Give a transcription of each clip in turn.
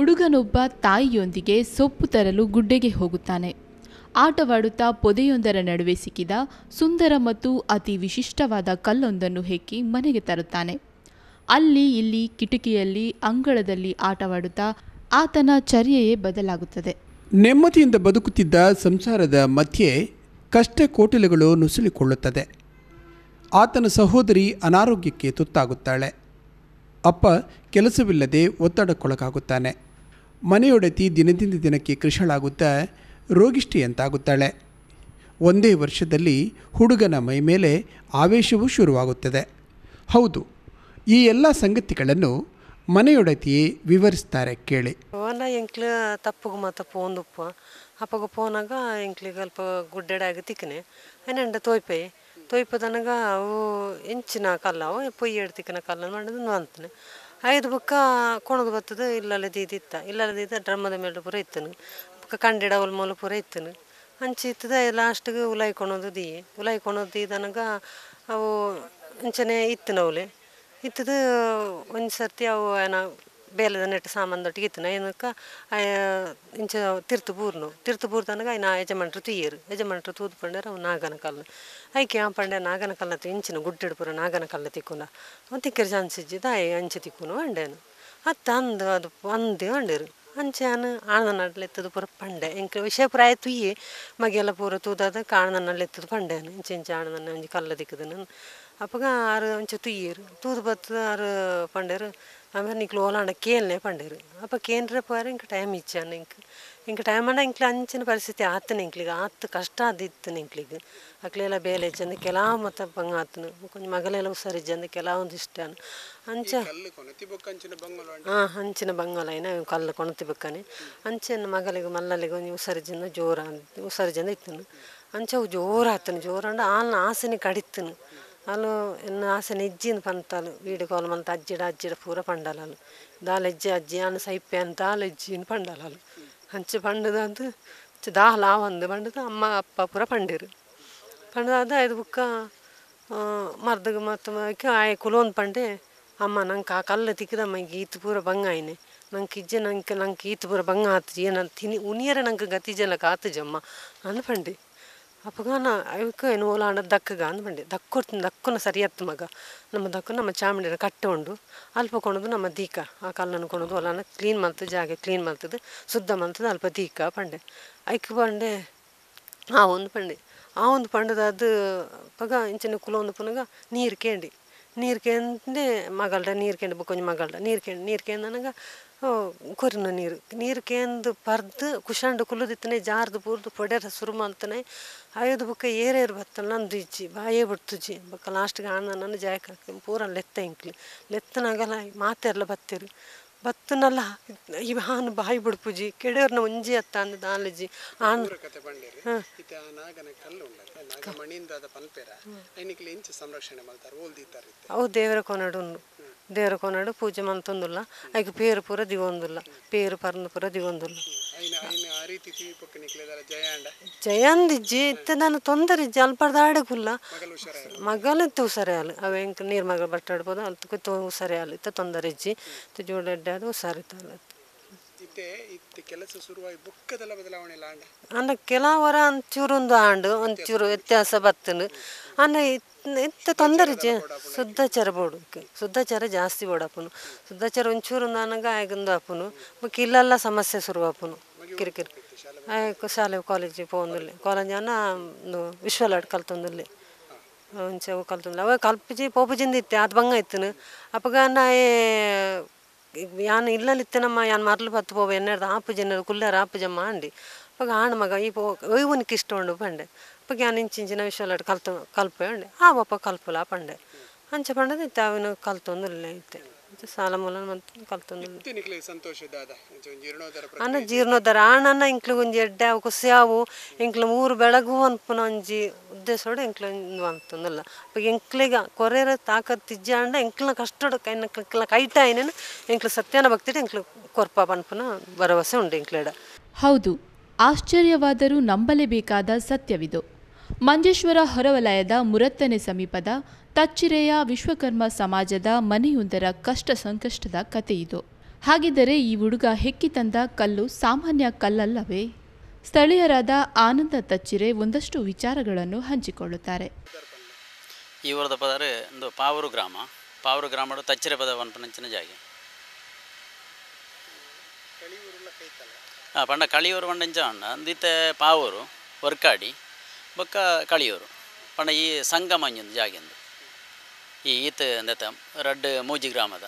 ಹುಡುಗನೊಬ್ಬ ತಾಯಿಯೊಂದಿಗೆ ಸೊಪ್ಪು ತರಲು ಗುಡ್ಡೆಗೆ ಹೋಗುತ್ತಾನೆ ಆಟವಾಡುತ್ತಾ ಪೊದೆಯೊಂದರ ನಡುವೆ ಸಿಕ್ಕಿದ ಸುಂದರ ಮತ್ತು ಅತಿ ವಿಶಿಷ್ಟವಾದ ಕಲ್ಲೊಂದನ್ನು ಹೆಕ್ಕಿ ಮನೆಗೆ ತರುತ್ತಾನೆ ಅಲ್ಲಿ ಇಲ್ಲಿ ಕಿಟಕಿಯಲ್ಲಿ ಅಂಗಳದಲ್ಲಿ ಆಟವಾಡುತ್ತಾ ಆತನ ಚರ್ಯೆಯೇ ಬದಲಾಗುತ್ತದೆ ನೆಮ್ಮದಿಯಿಂದ ಬದುಕುತ್ತಿದ್ದ ಸಂಸಾರದ ಮಧ್ಯೆ ಕಷ್ಟ ಕೋಟಿಲೆಗಳು ನುಸುಳಿಕೊಳ್ಳುತ್ತದೆ ಆತನ ಸಹೋದರಿ ಅನಾರೋಗ್ಯಕ್ಕೆ ತುತ್ತಾಗುತ್ತಾಳೆ ಅಪ್ಪ ಕೆಲಸವಿಲ್ಲದೆ ಒತ್ತಡಕ್ಕೊಳಗಾಗುತ್ತಾನೆ ಮನೆಯೊಡತಿ ದಿನದಿಂದ ದಿನಕ್ಕೆ ಕೃಷಳಾಗುತ್ತಾ ರೋಗಿಷ್ಠಿಯಂತಾಗುತ್ತಾಳೆ ಒಂದೇ ವರ್ಷದಲ್ಲಿ ಹುಡುಗನ ಮೈ ಮೇಲೆ ಆವೇಶವೂ ಶುರುವಾಗುತ್ತದೆ ಹೌದು ಈ ಎಲ್ಲ ಸಂಗತಿಗಳನ್ನು ಮನೆಯೊಡತಿಯೇ ವಿವರಿಸ್ತಾರೆ ಕೇಳಿ ಅವನ ಎಂಕ್ಲ ತಪ್ಪುಗ ಮಾತ ಪೋಂದುಪ್ಪ ಅಪ್ಪಗ ಪೋನಾಗ ಎಂಕ್ಲಿಗೆ ಅಲ್ಪ ಗುಡ್ಡೆಡ ಆಗಿ ತಿಕ್ಕನೆ ಏನಂಡ ತೋಯ್ಪೆ ತೋಯ್ಪದನಾಗ ಅವು ಹೆಂಚಿನ ಕಲ್ಲ ಅವು ಪೊಯ್ಯ ಎಡ್ತಿಕ್ಕನ ಕಲ್ಲ ಅಂತಾನೆ ಐದು ಬುಕ್ಕ ಕೊಣದು ಬತ್ತದ ಇಲ್ಲಲ್ಲದ ಇದು ಇಲ್ಲಲ್ಲದ ಇದ್ದ ಡ್ರಮ್ಮದ ಮೇಲೆ ಪೂರ ಇತ್ತನು ಬುಕ್ಕ ಕಂಡಿಡವಲ್ ಮೂಲ ಪೂರ ಇತ್ತನು ಹಂಚಿ ಇತ್ತದ ಲಾಸ್ಟ್ಗೆ ಉಲಾಯಿ ಕೊಣೋದು ದೀ ಉಲಾಯಿ ಕೊಣೋದು ಅವು ಹಂಚನೆ ಇತ್ತು ನವಲೆ ಇತ್ತದ ಒಂದು ಸರ್ತಿ ಅವು ಏನೋ ಬೇಲದ ನೆಟ್ಟು ಸಾಮಾನ್ದೊಟ್ಟಿಗೆ ಇತ್ತಿನ ಏನಕ್ಕೆ ಇಂಚ ತಿರ್ತು ಪೂರ್ನು ತಿರ್ತು ಪೂರ್ ತನಕ ನಾ ಯಜಮಾನ್ರು ತುಯ್ಯರು ಯಜಮಾನ್ರು ತೂದು ಪಂಡರ ಅವು ನಾಗನ ಕಲ್ಲು ಐಕೆ ಆ ಪಂಡೆ ನಾಗನ ಕಲ್ಲತ್ತು ಇಂಚಿನ ಪೂರ ನಾಗನ ಕಲ್ಲ ತಿಕ್ಕುನ ಅವ್ನು ತಿಕ್ಕರು ಚಾನ್ಸಿಜ್ಜಿ ಆಯ್ ಅಂಚೆ ತಿಕ್ಕುನು ಅಂಡೇನು ಅತ್ತ ಅಂದು ಅದು ಅಂದು ಅಂಡರು ಅಂಚಾನು ಆಣದನಡ್ಲೆತ್ತದು ಪೂರ ಪಂಡೆ ಇಂಕ ವಿಷಯ ಪ್ರಾಯ ತುಯ್ಯೆ ಮಗೆಲ್ಲ ಪೂರ ತೂದಾದ ಕಾಣದನಡ್ಲೆತ್ತದು ಪಂಡೆನು ಇಂಚೆ ಇಂಚೆ ಆಣದನ್ನ ಅಂಚೆ ಕಲ್ಲ ತಿಕ್ಕದನ್ನು ಅಪ್ಪಗ ಆರು ಅಂಚೆ ತುಯ್ಯರು ತೂದು ಬತ್ತ ಆರು ಪಂಡೆರು അവർ എനിക്ക് ഓലാണ്ട കേലിനെ പണ്ടിരു അപ്പോൾ കേന്ദ്രപ്പാർ എനിക്ക് ടൈം ഇച്ചാണ് എനിക്ക് എനിക്ക് ಟೈಮ್ ಅಣ್ಣ ಇಂಕ್ಲಿ ಅಂಚಿನ ಪರಿಸ್ಥಿತಿ ಆತನ ಇಂಕ್ಲಿಗೆ ಆತು ಕಷ್ಟ ಆದಿತ್ತು ನಿಂಕ್ಲಿಗೆ ಅಕ್ಲೆಲ್ಲ ಬೇಲೆ ಹೆಚ್ಚಂದು ಕೆಲವು ಮತ ಬಂಗ ಆತನು ಕೊಂಚ ಮಗಲೆಲ್ಲ ಹುಷಾರಿಜ್ಜಂದು ಕೆಲವೊಂದು ಇಷ್ಟನು ಅಂಚ ಹಾಂ ಅಂಚಿನ ಬಂಗಲ ಏನ ಕಲ್ಲು ಕೊನತಿ ಬಕ್ಕನೆ ಅಂಚಿನ ಮಗಲಿಗೆ ಮಲ್ಲಲಿಗೆ ಒಂದು ಹುಷಾರಿಜ್ಜಂದು ಜೋರ ಹುಷಾರಿಜ್ಜಂದು ಅಂಚೆ ಅಂಚವು ಜೋರಾತನು ಜೋರ ಆಲ್ನ ಆಸೆನೆ ಕಡಿತನು ಹಲೋ ಎನ್ನ ಆಸನ ಇಜ್ಜಿನ ಪಂತಾಲು ವೀಡು ಕೋಲು ಮಂತ ಅಜ್ಜಿಡ ಅಜ್ಜಿಡ ಪೂರ ಪಂಡಲಾಲು ದಾಲೆಜ್ಜಿ ಅಜ್ಜಿ ಅನ್ನ ಸೈಪ್ಪೆ ಅಂತ ಅಜ್ಜಿನ ಪಂಡಲಾಲು ಹಂಚು ಪಂಡದಂದು ದಾಹಲ ಆವಂದು ಪಂಡದ ಅಮ್ಮ ಅಪ್ಪ ಪೂರ ಪಂಡಿರು ಪಂಡದಾದ ಇದು ಬುಕ್ಕ ಮರ್ದಗ ಮತ್ತು ಆಯ ಕುಲೋನ್ ಪಂಡೆ ಅಮ್ಮ ನಂಗೆ ಆ ಕಲ್ಲು ತಿಕ್ಕದಮ್ಮ ಈತ ಪೂರ ಬಂಗಾಯಿನೆ ನಂಗೆ ಇಜ್ಜೆ ನಂಗೆ ನಂಗೆ ಈತ ಪೂರ ಬಂಗ ಆತು ಏನ ತಿನಿ ಉನಿಯರ ನಂಗೆ ಗತಿಜಲಕ್ಕೆ ಕಾತುಜಮ್ಮ ಜಮ್ಮ ಪಂಡೆ ಅಪಗಾನ ಅವಕ್ಕೆ ಏನು ಹಣ ದಕ್ಕಗ ಅಂದ್ ಬಂಡೆ ದಕ್ಕನ ಸರಿ ಸರಿಯತ್ತು ಮಗ ನಮ್ಮ ದಕ್ಕ ನಮ್ಮ ಚಾಮುಂಡಿನ ಕಟ್ಟೆ ಉಂಡು ಅಲ್ಪ ಕೊಣದು ನಮ್ಮ ದೀಕ ಆ ಕಲ್ಲನ್ನು ಕೊಣದು ಹೊಲನ ಕ್ಲೀನ್ ಮಾಡ್ತದೆ ಜಾಗ ಕ್ಲೀನ್ ಮಾಡ್ತದೆ ಶುದ್ಧ ಮಾಡ್ತದೆ ಅಲ್ಪ ದೀಕ ಪಂಡೆ ಐಕ್ ಪಂಡೆ ಆ ಒಂದು ಪಂಡೆ ಆ ಒಂದು ಪಂಡದ ಅದು ಪಗ ಇಂಚಿನ ಕುಲೊಂದು ಪುನಗ ನೀರು ಕೇಂಡಿ ನೀರು ಕೇಂದೆ ಮಗಳ ನೀರು ಕೇಂಡು ಬುಕ್ಕೊಂಜು ಮಗಳ ನೀರು ಕೇಂಡು ನೀರು ನನಗೆ ಕೊರಿನ ನೀರು ನೀರು ಕೇಂದು ಪರ್ದು ಕುಶಂಡು ಕುಲುದಿತ್ತನೆ ಜಾರ್ದು ಪೂರ್ದು ಪೊಡೆರ ಸುರು ಮಾಡ್ತಾನೆ ಆಯೋದು ಬುಕ್ಕ ಏರೇರು ಬತ್ತಲ್ಲ ನಂದು ಇಜ್ಜಿ ಬಾಯೇ ಬಿಡ್ತುಜ್ಜಿ ಬಕ್ಕ ಲಾಸ್ಟ್ಗೆ ಅಣ್ಣ ನಾನು ಜಾಯಕ ಪೂರ ಲೆತ್ತ ಇಂಕ್ಲಿ ಲೆತ್ತನಾಗಲ್ಲ ಮಾತೇರಲ್ಲ ಬತ್ತಿರು ಬತ್ತನಲ್ಲ ಇವ ಹಾನು ಬಾಯಿ ಬಿಡ್ಪುಜಿ ಕೆಡೆಯವ್ರನ್ನ ಒಂಜಿ ಅತ್ತ ಅಂದ ಆನ್ ಹಾಂ ಅವು ದೇವರ ಕೊನಡು ಉಂಡು ದೇವರ ಕೊನಡು ಪೂಜೆ ಮಂತೊಂದುಲ್ಲ ಐಕ್ ಪೇರು ಪೂರ ದಿಗೊಂದುಲ್ಲ ಪೇರು ಪರ್ನ ಪೂರ ದಿಗೊಂದುಲ್ಲ ಜಯಾಂದಿಜ್ಜಿ ಇತ್ತ ನಾನು ತೊಂದರೆ ಇಜ್ಜಿ ಅಲ್ಪಡ್ದ ಮಗಲ ಇತ್ತು ಹುಷಾರಿಯಾಲು ಅವ ಹೆಂಗೆ ನೀರು ಮಗ ಬಟ್ಟಾಡ್ಬೋದು ಅಲ್ತಕ್ಕೆ ತೋ ಹುಷಾರಿಯಾಲು ಇತ್ತ ತೊಂದರೆ ಇಜ್ಜಿ ಜೋಡಡ್ಡಾದ ಹುಷಾರಿತ್ತಾಲ ಮತ್ತೆ ಕೆಲವರ ಕೆಲಸ ಶುರುವಾಗಿ ಆಂಡು ಒಂಚೂರು ವ್ಯತ್ಯಾಸ ಬರ್ತೇನೆ ಅಂದ್ರೆ ಇತ್ತ ತೊಂದರೆ ಶುದ್ಧಾಚಾರ ಬೋಡು ಚರ ಜಾಸ್ತಿ ಬೋಡಪ್ಪನು ಶುದ್ಧಾಚಾರ ಒಂಚೂರು ನನಗ ಆಗೊಂದು ಅಪ್ಪನು ಬುಕ್ ಇಲ್ಲೆಲ್ಲ ಸಮಸ್ಯೆ ಶುರುವಾಪನು ಕಿರಿಕಿರಿ ಆಯ್ತು ಶಾಲೆ ಕಾಲೇಜಿಗೆ ಪೋಂದಿಲ್ಲ ಕಾಲೇಜನ ವಿಶ್ವಲಾಟ್ ಕಲ್ತೊಂದಿಲ್ಲ ಒಂಚೆ ಕಲ್ತೊಂದಿಲ್ಲ ಅವಾಗ ಕಲ್ಪಿಜಿ ಪೋಪುಜಿಂದ ಇತ್ತೆ ಅದು ಬಂಗ ಇತ್ತು ಅಪ್ಪಗ ನಾ ಯಾನು ಇಲ್ಲಲ್ಲಿತ್ತ ಯಾನ ಮರಲಿ ಬತ್ತೋ ಎನ್ನಡ್ದ ಆಪುನ್ನ ಕುಳ್ಳಾರು ಜಮ್ಮ ಅಂಡಿ ಅಪ್ಪ ಆಣಿಕ್ಕಿಷ್ಟು ಉಂಡ ಪಂಡೆ ಅಪ್ಪ ಯಾನ್ ಚಿನ ವಿಷಯ ಆ ಕಲ್ಪ ಕಲ್ಪಲಾ ಪಂಡೆ ಹಂಚ ಪಂಡದ ಇತ್ತೆ ಅವನು ಕಲ್ತೊಂದಿಲ್ಲ ಇತ್ತೆ ಸಾಲ ಮೂಲ ಮತ್ತೆ ಕಲ್ತೊಂದಿಲ್ಲ ಅನ್ನ ಜೀರ್ಣೋದ್ಧಾರ ಆಣನ್ನ ಇಂಕ್ಲು ಒಂಜಿ ಎಡ್ಡೆ ಅವು ಕುಸಿ ಅವು ಇಂಕ್ಲು ಮೂರು ಬೆಳಗು ಅನ್ಪುನ ಒಂಜಿ ಉದ್ದೇಶೋಡು ಇಂಕ್ಲು ಅಂತಂದಿಲ್ಲ ಅಪ್ಪ ಇಂಕ್ಲಿಗ ಕೊರೆ ತಾಕತ್ ತಿಜ್ಜ ಆಂಡ ಇಂಕ್ಲನ ಕಷ್ಟ ಕೈ ಇಂಕ್ಲ ಕೈಟ ಏನೇನು ಇಂಕ್ಲು ಸತ್ಯನ ಭಕ್ತಿಟ್ಟು ಇಂಕ್ಲು ಕೊರಪ ಅನ್ಪುನ ಭರವಸೆ ಉಂಟು ಇಂಕ್ಲಿಡ ಹೌದು ಆಶ್ಚರ್ಯವಾದರೂ ನಂಬಲೇಬೇಕಾದ ಸತ್ಯವಿದು ಮಂಜೇಶ್ವರ ಹೊರವಲಯದ ಮುರತ್ತನೆ ಸಮೀಪದ ತಚ್ಚಿರೆಯ ವಿಶ್ವಕರ್ಮ ಸಮಾಜದ ಮನೆಯೊಂದರ ಕಷ್ಟ ಸಂಕಷ್ಟದ ಕಥೆಯಿದು ಹಾಗಿದ್ದರೆ ಈ ಹುಡುಗ ಹೆಕ್ಕಿ ತಂದ ಕಲ್ಲು ಸಾಮಾನ್ಯ ಕಲ್ಲಲ್ಲವೇ ಸ್ಥಳೀಯರಾದ ಆನಂದ ತಚ್ಚಿರೆ ಒಂದಷ್ಟು ವಿಚಾರಗಳನ್ನು ಹಂಚಿಕೊಳ್ಳುತ್ತಾರೆ ಇವರದ ಪದರ ಒಂದು ಪಾವರು ಗ್ರಾಮ ಪಾವರು ಗ್ರಾಮದ ತಚ್ಚಿರೆ ಪದ ಪಂಚಿನ ಜಾಗೆ ಹಾಂ ಪಂಡ ಕಳಿಯೂರು ಪಂಡಂಚ ಅಂದಿತ್ತೆ ಪಾವೂರು ವರ್ಕಾಡಿ ಬೊಕ್ಕ ಕಳಿಯೂರು ಪಂಡ ಈ ಸಂಗಮ ಜಾಗಿಂದು ಈ ಈತ ಅಂದತ ರಡ್ಡ್ ಮೂಜಿ ಗ್ರಾಮದ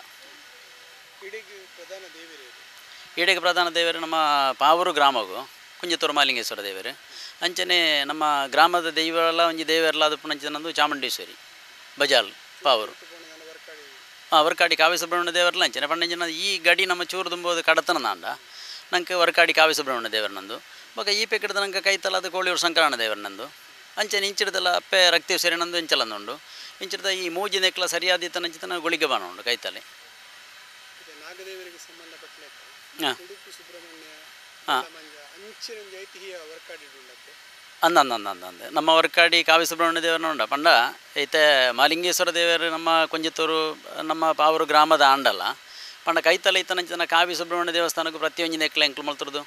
ಈಡಿಗ ಪ್ರಧಾನ ದೇವರು ನಮ್ಮ ಪಾವೂರು ಗ್ರಾಮಗು ಕುಂಜತೂರು ಮಾಲಿಂಗೇಶ್ವರ ದೇವರು ಅಂಚನೆ ನಮ್ಮ ಗ್ರಾಮದ ದೈವಲ್ಲ ಒಂಜಿ ದೇವರಲ್ಲ ಅದು ಪುನಂಚಿನಂದು ಚಾಮುಂಡೇಶ್ವರಿ ಬಜಾಲ್ ಪಾವೂರು ಹಾಂ ವರ್ಕಾಡಿ ಕಾವ್ಯ ಸುಬ್ರಹ್ಮಣ್ಯ ದೇವರಲ್ಲ ಅಂಚನೆ ಪಂಡಂಚಿನ ಈ ಗಡಿ ನಮ್ಮ ಚೂರು ತುಂಬೋದು ಕಡತನ ನಾಂಡ ನಂಗೆ ವರ್ಕಾಡಿ ಕಾವ್ಯ ಸುಬ್ರಹ್ಮಣ್ಯ ದೇವರನಂದು ಬೊಕ ಈ ಪೆಕಡ್ದ ನಂಗೆ ಕೈತಲ ಅದು ಕೋಳಿಯೂರು ಸಂಕ್ರಾಣ ದೇವರನಂದು ಅಂಚನೆ ಇಂಚಿಡ್ದಲ್ಲ ಅಪ್ಪೆ ರಕ್ತೇಶ್ವರಿ ನಂದು ಇಂಚಿರ್ದ ಈ ಮೂಜಿ ನೆಕ್ಲ ಸರಿಯಾದಿತ್ತನ ಗುಳಿಗೆ ಬಾನ ಉಂಡು ಕೈತಲೆ ಹಾಂ ಅಂದಂದಂದಂದಂದೆ ನಮ್ಮ ವರ್ಕಾಡಿ ಕಾವ್ಯ ಸುಬ್ರಹ್ಮಣ್ಯ ದೇವರನ್ನ ಉಂಡ ಪಂಡ ಐತೆ ಮಾಲಿಂಗೇಶ್ವರ ದೇವರು ನಮ್ಮ ಕೊಂಜಿತ್ತೂರು ನಮ್ಮ ಪಾವರು ಗ್ರಾಮದ ಆಂಡಲ್ಲ ಪಂಡ ಕೈತಲ ಐತ ಚಿತನ ಕಾವಿ ಸುಬ್ರಹ್ಮಣ್ಯ ದೇವಸ್ಥಾನಕ್ಕೂ ಪ್ರತಿಯೊಂದು ನೆಕ್ಲೆ ಎಂಕ್ಲು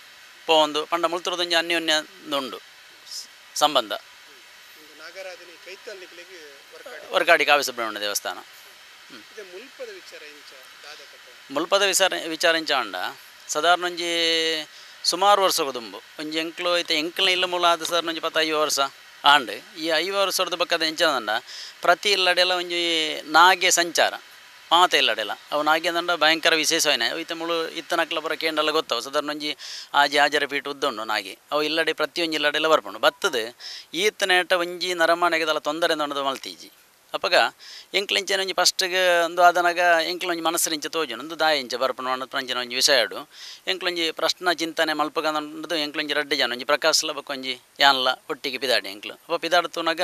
ಪೋ ಒಂದು ಪಂಡ ಮುಳ್ತರದೊಂದು ಅನ್ಯೋನ್ಯ ಉಂಡು ಸಂಬಂಧ ನಾಗರಾಧನಿ ಕೈತಲ್ಲಿಗಳಿಗೆ ಸುಬ್ರಹ್ಮಣ್ಯ ದೇವಸ್ಥಾನ ಮುಲ್ಪದ ವಿಚಾರ ಮುಲ್ಪದ ವಿಚಾರ ವಿಚಾರ ಇಂಚ ಅಂಡ ಸಾಧಾರಣ ಒಂಜಿ ಸುಮಾರು ವರ್ಷಗದುಂಬು ಒಂಜಿ ಎಂಕ್ಲು ಐತೆ ಎಂಕ್ಲ ಇಲ್ಲ ಮೂಲ ಆದ ಸರ್ ಒಂಜಿ ಪತ್ತ ಐವ ವರ್ಷ ಆಂಡ್ ಈ ಐವ ವರ್ಷದ ಪಕ್ಕದ ಎಂಚನಂಡ ಪ್ರತಿ ಇಲ್ಲಡೆಲ್ಲ ಒಂಜಿ ನಾಗೆ ಸಂಚಾರ പാതയിലടല അവനാകിയതണ്ട ഭയങ്കര ವಿಶೇಷವೇನೆ ಇತ್ತ ಮುಳು ಇತ್ತನಕ್ಲ ಬರ ಕೇಂಡಲ ಗೊತ್ತವ ಸದರ್ನೊಂಜಿ ಆಜಿ ಆಜರ ಪೀಠ ಉದ್ದೊಂಡು ನಾಗಿ ಅವು ಇಲ್ಲಡೆ ಪ್ರತಿಯೊಂದು ಇಲ್ಲಡೆಲ್ಲ ಬರ್ಪುಂಡು ಬತ್ತದು ಈತನೇಟ ಒಂಜಿ ನರಮನೆಗದಲ ತೊಂದರೆ ಅನ್ನೋದು ಮಲ್ತೀಜಿ ಅಪ್ಪಗ ಎಂಕ್ಲೆಂಚನೊಂಜಿ ಫಸ್ಟ್ಗೆ ಒಂದು ಆದನಾಗ ಎಂಕ್ಲೊಂಜಿ ಮನಸ್ಸಿನಿಂಚ ತೋಜೊಂದು ದಾಯಂಚ ಬರಪಣ ಅನ್ನೋದು ಒಂಜಿ ವಿಷಯಡು ಎಂಕ್ಲೊಂಜಿ ಪ್ರಶ್ನ ಚಿಂತನೆ ಮಲ್ಪಗ ಅನ್ನೋದು ಎಂಕ್ಲೊಂಜಿ ರಡ್ಡೆ ಜನ ಒಂಜಿ ಪ್ರಕಾಶಲ ಬಕ್ಕೊಂಜಿ ಯಾನ್ಲ ಒಟ್ಟಿಗೆ ಪಿದಾಡಿ ಎಂಕ್ಲು ಅಪ್ಪ ಪಿದಾಡ್ತೂನಾಗ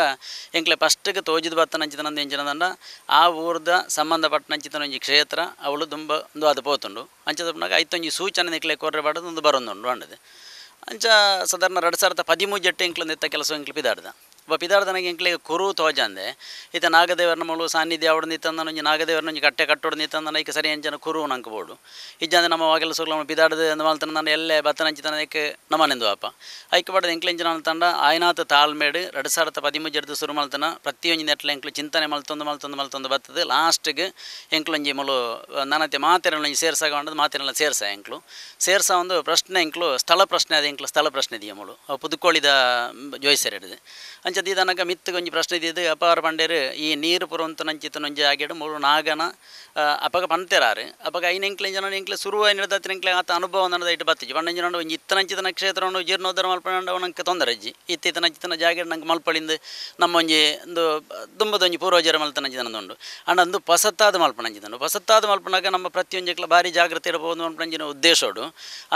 ಎಂಕ್ಲೆ ಫಸ್ಟ್ಗೆ ತೋಜಿದ ಬತ್ತನಂಚಿತ ನಂದು ಎಂಚಿನದಂಡ ಆ ಊರ್ದ ಒಂಜಿ ಕ್ಷೇತ್ರ ಅವಳು ತುಂಬ ಒಂದು ಅದು ಪೋತುಂಡು ಅಂಚದಪ್ಪನಾಗ ಐತೊಂಜಿ ಸೂಚನೆ ನಿಕ್ಲೆ ಕೊರ್ರೆ ಬಾಡೋದು ಒಂದು ಬರೊಂದುಂಡು ಅಂಡದು ಅಂಚ ಸಾಧಾರಣ ಎರಡು ಸಾವಿರದ ಪದಿಮೂರು ಜಟ್ಟು ಎಂಕ್ಲೊಂದು ಎತ್ತ ಕೆಲಸ ಎಂಕ್ಲು ಪಿದಾಡ್ದ ಬ ಪಿದಾರ್ದನಗೆ ಕುರು ತೋಜಂದೆ ಇತ ನಾಗದೇವರನ ಮುಳು ಸಾನ್ನಿಧ್ಯ ಅವಡ ನಿತ್ತಂದ ಒಂಜಿ ನಾಗದೇವರನ ಒಂಜಿ ಕಟ್ಟೆ ಕಟ್ಟೋಡು ನಿತ್ತಂದನ ಈಕ ಸರಿ ಎಂಚನ ಕುರು ನಂಕಬೋಡು ಇಜ್ಜಂದೆ ನಮ್ಮ ವಾಗೆಲ್ಲ ಸುಗ್ಲ ನಮ್ಮ ಪಿದಾರ್ದ ಮಾಲ್ತನ ನಾನು ಎಲ್ಲೇ ಬತ್ತನಂಚಿತನ ಏಕೆ ನಮ್ಮನೆಂದು ಅಪ್ಪ ಐಕ ಪಡೆದ ಎಂಕ್ಲೆಂಚಿನ ತಂಡ ಆಯ್ನಾತ ತಾಳ್ಮೇಡು ಎರಡು ಸಾವಿರದ ಹದಿಮೂಜರದು ಸುರು ಮಾಲ್ತನ ಪ್ರತಿಯೊಂದು ನೆಟ್ಲ ಎಂಕ್ಲು ಚಿಂತನೆ ಮಲ್ತೊಂದು ಮಲ್ತೊಂದು ಮಲ್ತೊಂದು ಬತ್ತದೆ ಲಾಸ್ಟ್ಗೆ ಎಂಕ್ಲೊಂಜಿ ಮುಳು ನಾನತೆ ಸೇರ್ಸಾಗ ಸೇರ್ಸಾಗೊಂಡದು ಮಾತೆರೆಲ್ಲ ಸೇರ್ಸ ಎಂಕ್ಲು ಸೇರ್ಸ ಒಂದು ಪ್ರಶ್ನೆ ಎಂಕ್ಲು ಸ್ಥಳ ಪ್ರಶ್ನೆ ಅದೇ ಎಂಕ್ಲು ಸ್ಥಳ ಪ್ರಶ್ನೆ ಇದೆಯಾ ಮುಳು ಪುದುಕೊಳ್ಳಿದ ಜೋಯಿಸರ್ ಹಿಡಿದು ಅಂಚ ಮಿತ್ತು ಮಿತ್ತುಗೊಂಜಿ ಪ್ರಶ್ನೆ ಇದ್ದಿದ್ದು ಅಪಾರ ಪಂಡೇರು ಈ ನೀರು ಪುರಂತು ನೊಂಜೆ ಆಗಿಡು ಮೂರು ನಾಗನ ಅಪಗ ಪಂತೆರಾರು ಅಪಗ ಐನ ಎಂಕ್ಲೆ ಜನ ಎಂಕ್ಲೆ ಶುರುವಾಯಿ ನಿರ್ದತ್ತಿನ ಆತ ಅನುಭವ ನನ್ನದ ಇಟ್ಟು ಬತ್ತಿಜಿ ಪಂಡಂಜಿ ಜನ ಒಂಜಿ ಇತ್ತ ನಂಚಿತನ ಕ್ಷೇತ್ರವನ್ನು ಜೀರ್ಣೋದ್ಧಾರ ಮಲ್ಪಂಡು ನಂಗೆ ತೊಂದರೆ ಅಜ್ಜಿ ಇತ್ತಿತ್ತ ನಂಚಿತನ ಜಾಗ ನಂಗೆ ಮಲ್ಪಳಿಂದು ನಮ್ಮ ಒಂಜಿ ಒಂದು ದುಂಬದೊಂಜಿ ಪೂರ್ವಜರ ಮಲ್ತ ನಂಜಿದಂದುಂಡು ಅಂಡ ಅಂದು ಪಸತ್ತಾದ ಮಲ್ಪ ನಂಜಿದಂಡು ಪಸತ್ತಾದ ಮಲ್ಪನಾಗ ನಮ್ಮ ಪ್ರತಿಯೊಂಜಕ್ಲ ಭಾರಿ ಜಾಗೃತಿ ಇರಬಹುದು ಮಲ್ಪಂಜಿನ ಉದ್ದೇಶೋಡು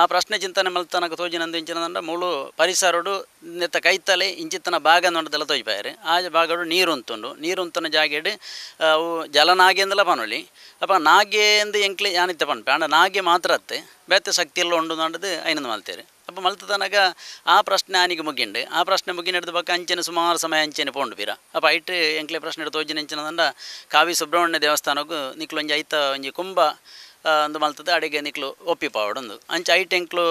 ಆ ಪ್ರಶ್ನೆ ಚಿಂತನೆ ಮಲ್ತನಕ ತೋಜಿನಂದು ಇಂಚಿನದಂಡ ಮುಳು ಪರಿಸರಡು ನೆತ್ತ ಕೈತಲೆ ಇಂಚಿತ್ತನ ಭಾಗ ನೋಡಿದ ಜಾಗದಲ್ಲ ತೊಯ್ಪಾಯರೆ ಆ ಉಂತುಂಡು ನೀರು ನೀರುಂತನ ಜಾಗೆಡ್ ಅವು ಜಲ ನಾಗೆಂದಲ ಪನೊಲಿ ಅಪ್ಪ ನಾಗೆ ಎಂದು ಎಂಕ್ಲೆ ಯಾನಿತ್ತ ಪನ್ಪೆ ಆಂಡ ನಾಗೆ ಮಾತ್ರ ಅತ್ತೆ ಬೇತೆ ಎಲ್ಲ ಉಂಡು ನಾಡದು ಐನಂದು ಮಲ್ತೇರೆ ಅಪ್ಪ ಮಲ್ತ ತನಕ ಆ ಪ್ರಶ್ನೆ ಆನಿಗೆ ಮುಗಿಂಡು ಆ ಪ್ರಶ್ನೆ ಮುಗಿನೆಡ್ದ ಬಕ್ಕ ಅಂಚೆನ ಸುಮಾರು ಸಮಯ ಅಂಚೆನೆ ಪೋಂಡು ಬೀರ ಅಪ್ಪ ಐಟ್ ಎಂಕ್ಲೆ ಪ್ರಶ್ನೆ ತೋಜಿನ ಅಂಚಿನದಂಡ ಕಾವಿ ಸುಬ್ರಹ್ಮಣ್ಯ ದೇವಸ್ಥಾನಕ್ಕೂ ನಿಕ್ಲೊಂಜಿ ಐತ ಒಂಜಿ ಕುಂಭ ಅಂದು ಮಲ್ತದ್ದು ಅಡಿಗೆ ನಿಕ್ಲು ಒಪ್ಪಿ ಪಾವಡುಂದು ಅಂಚ ಐಟ್ ಎಂಕ್ಲು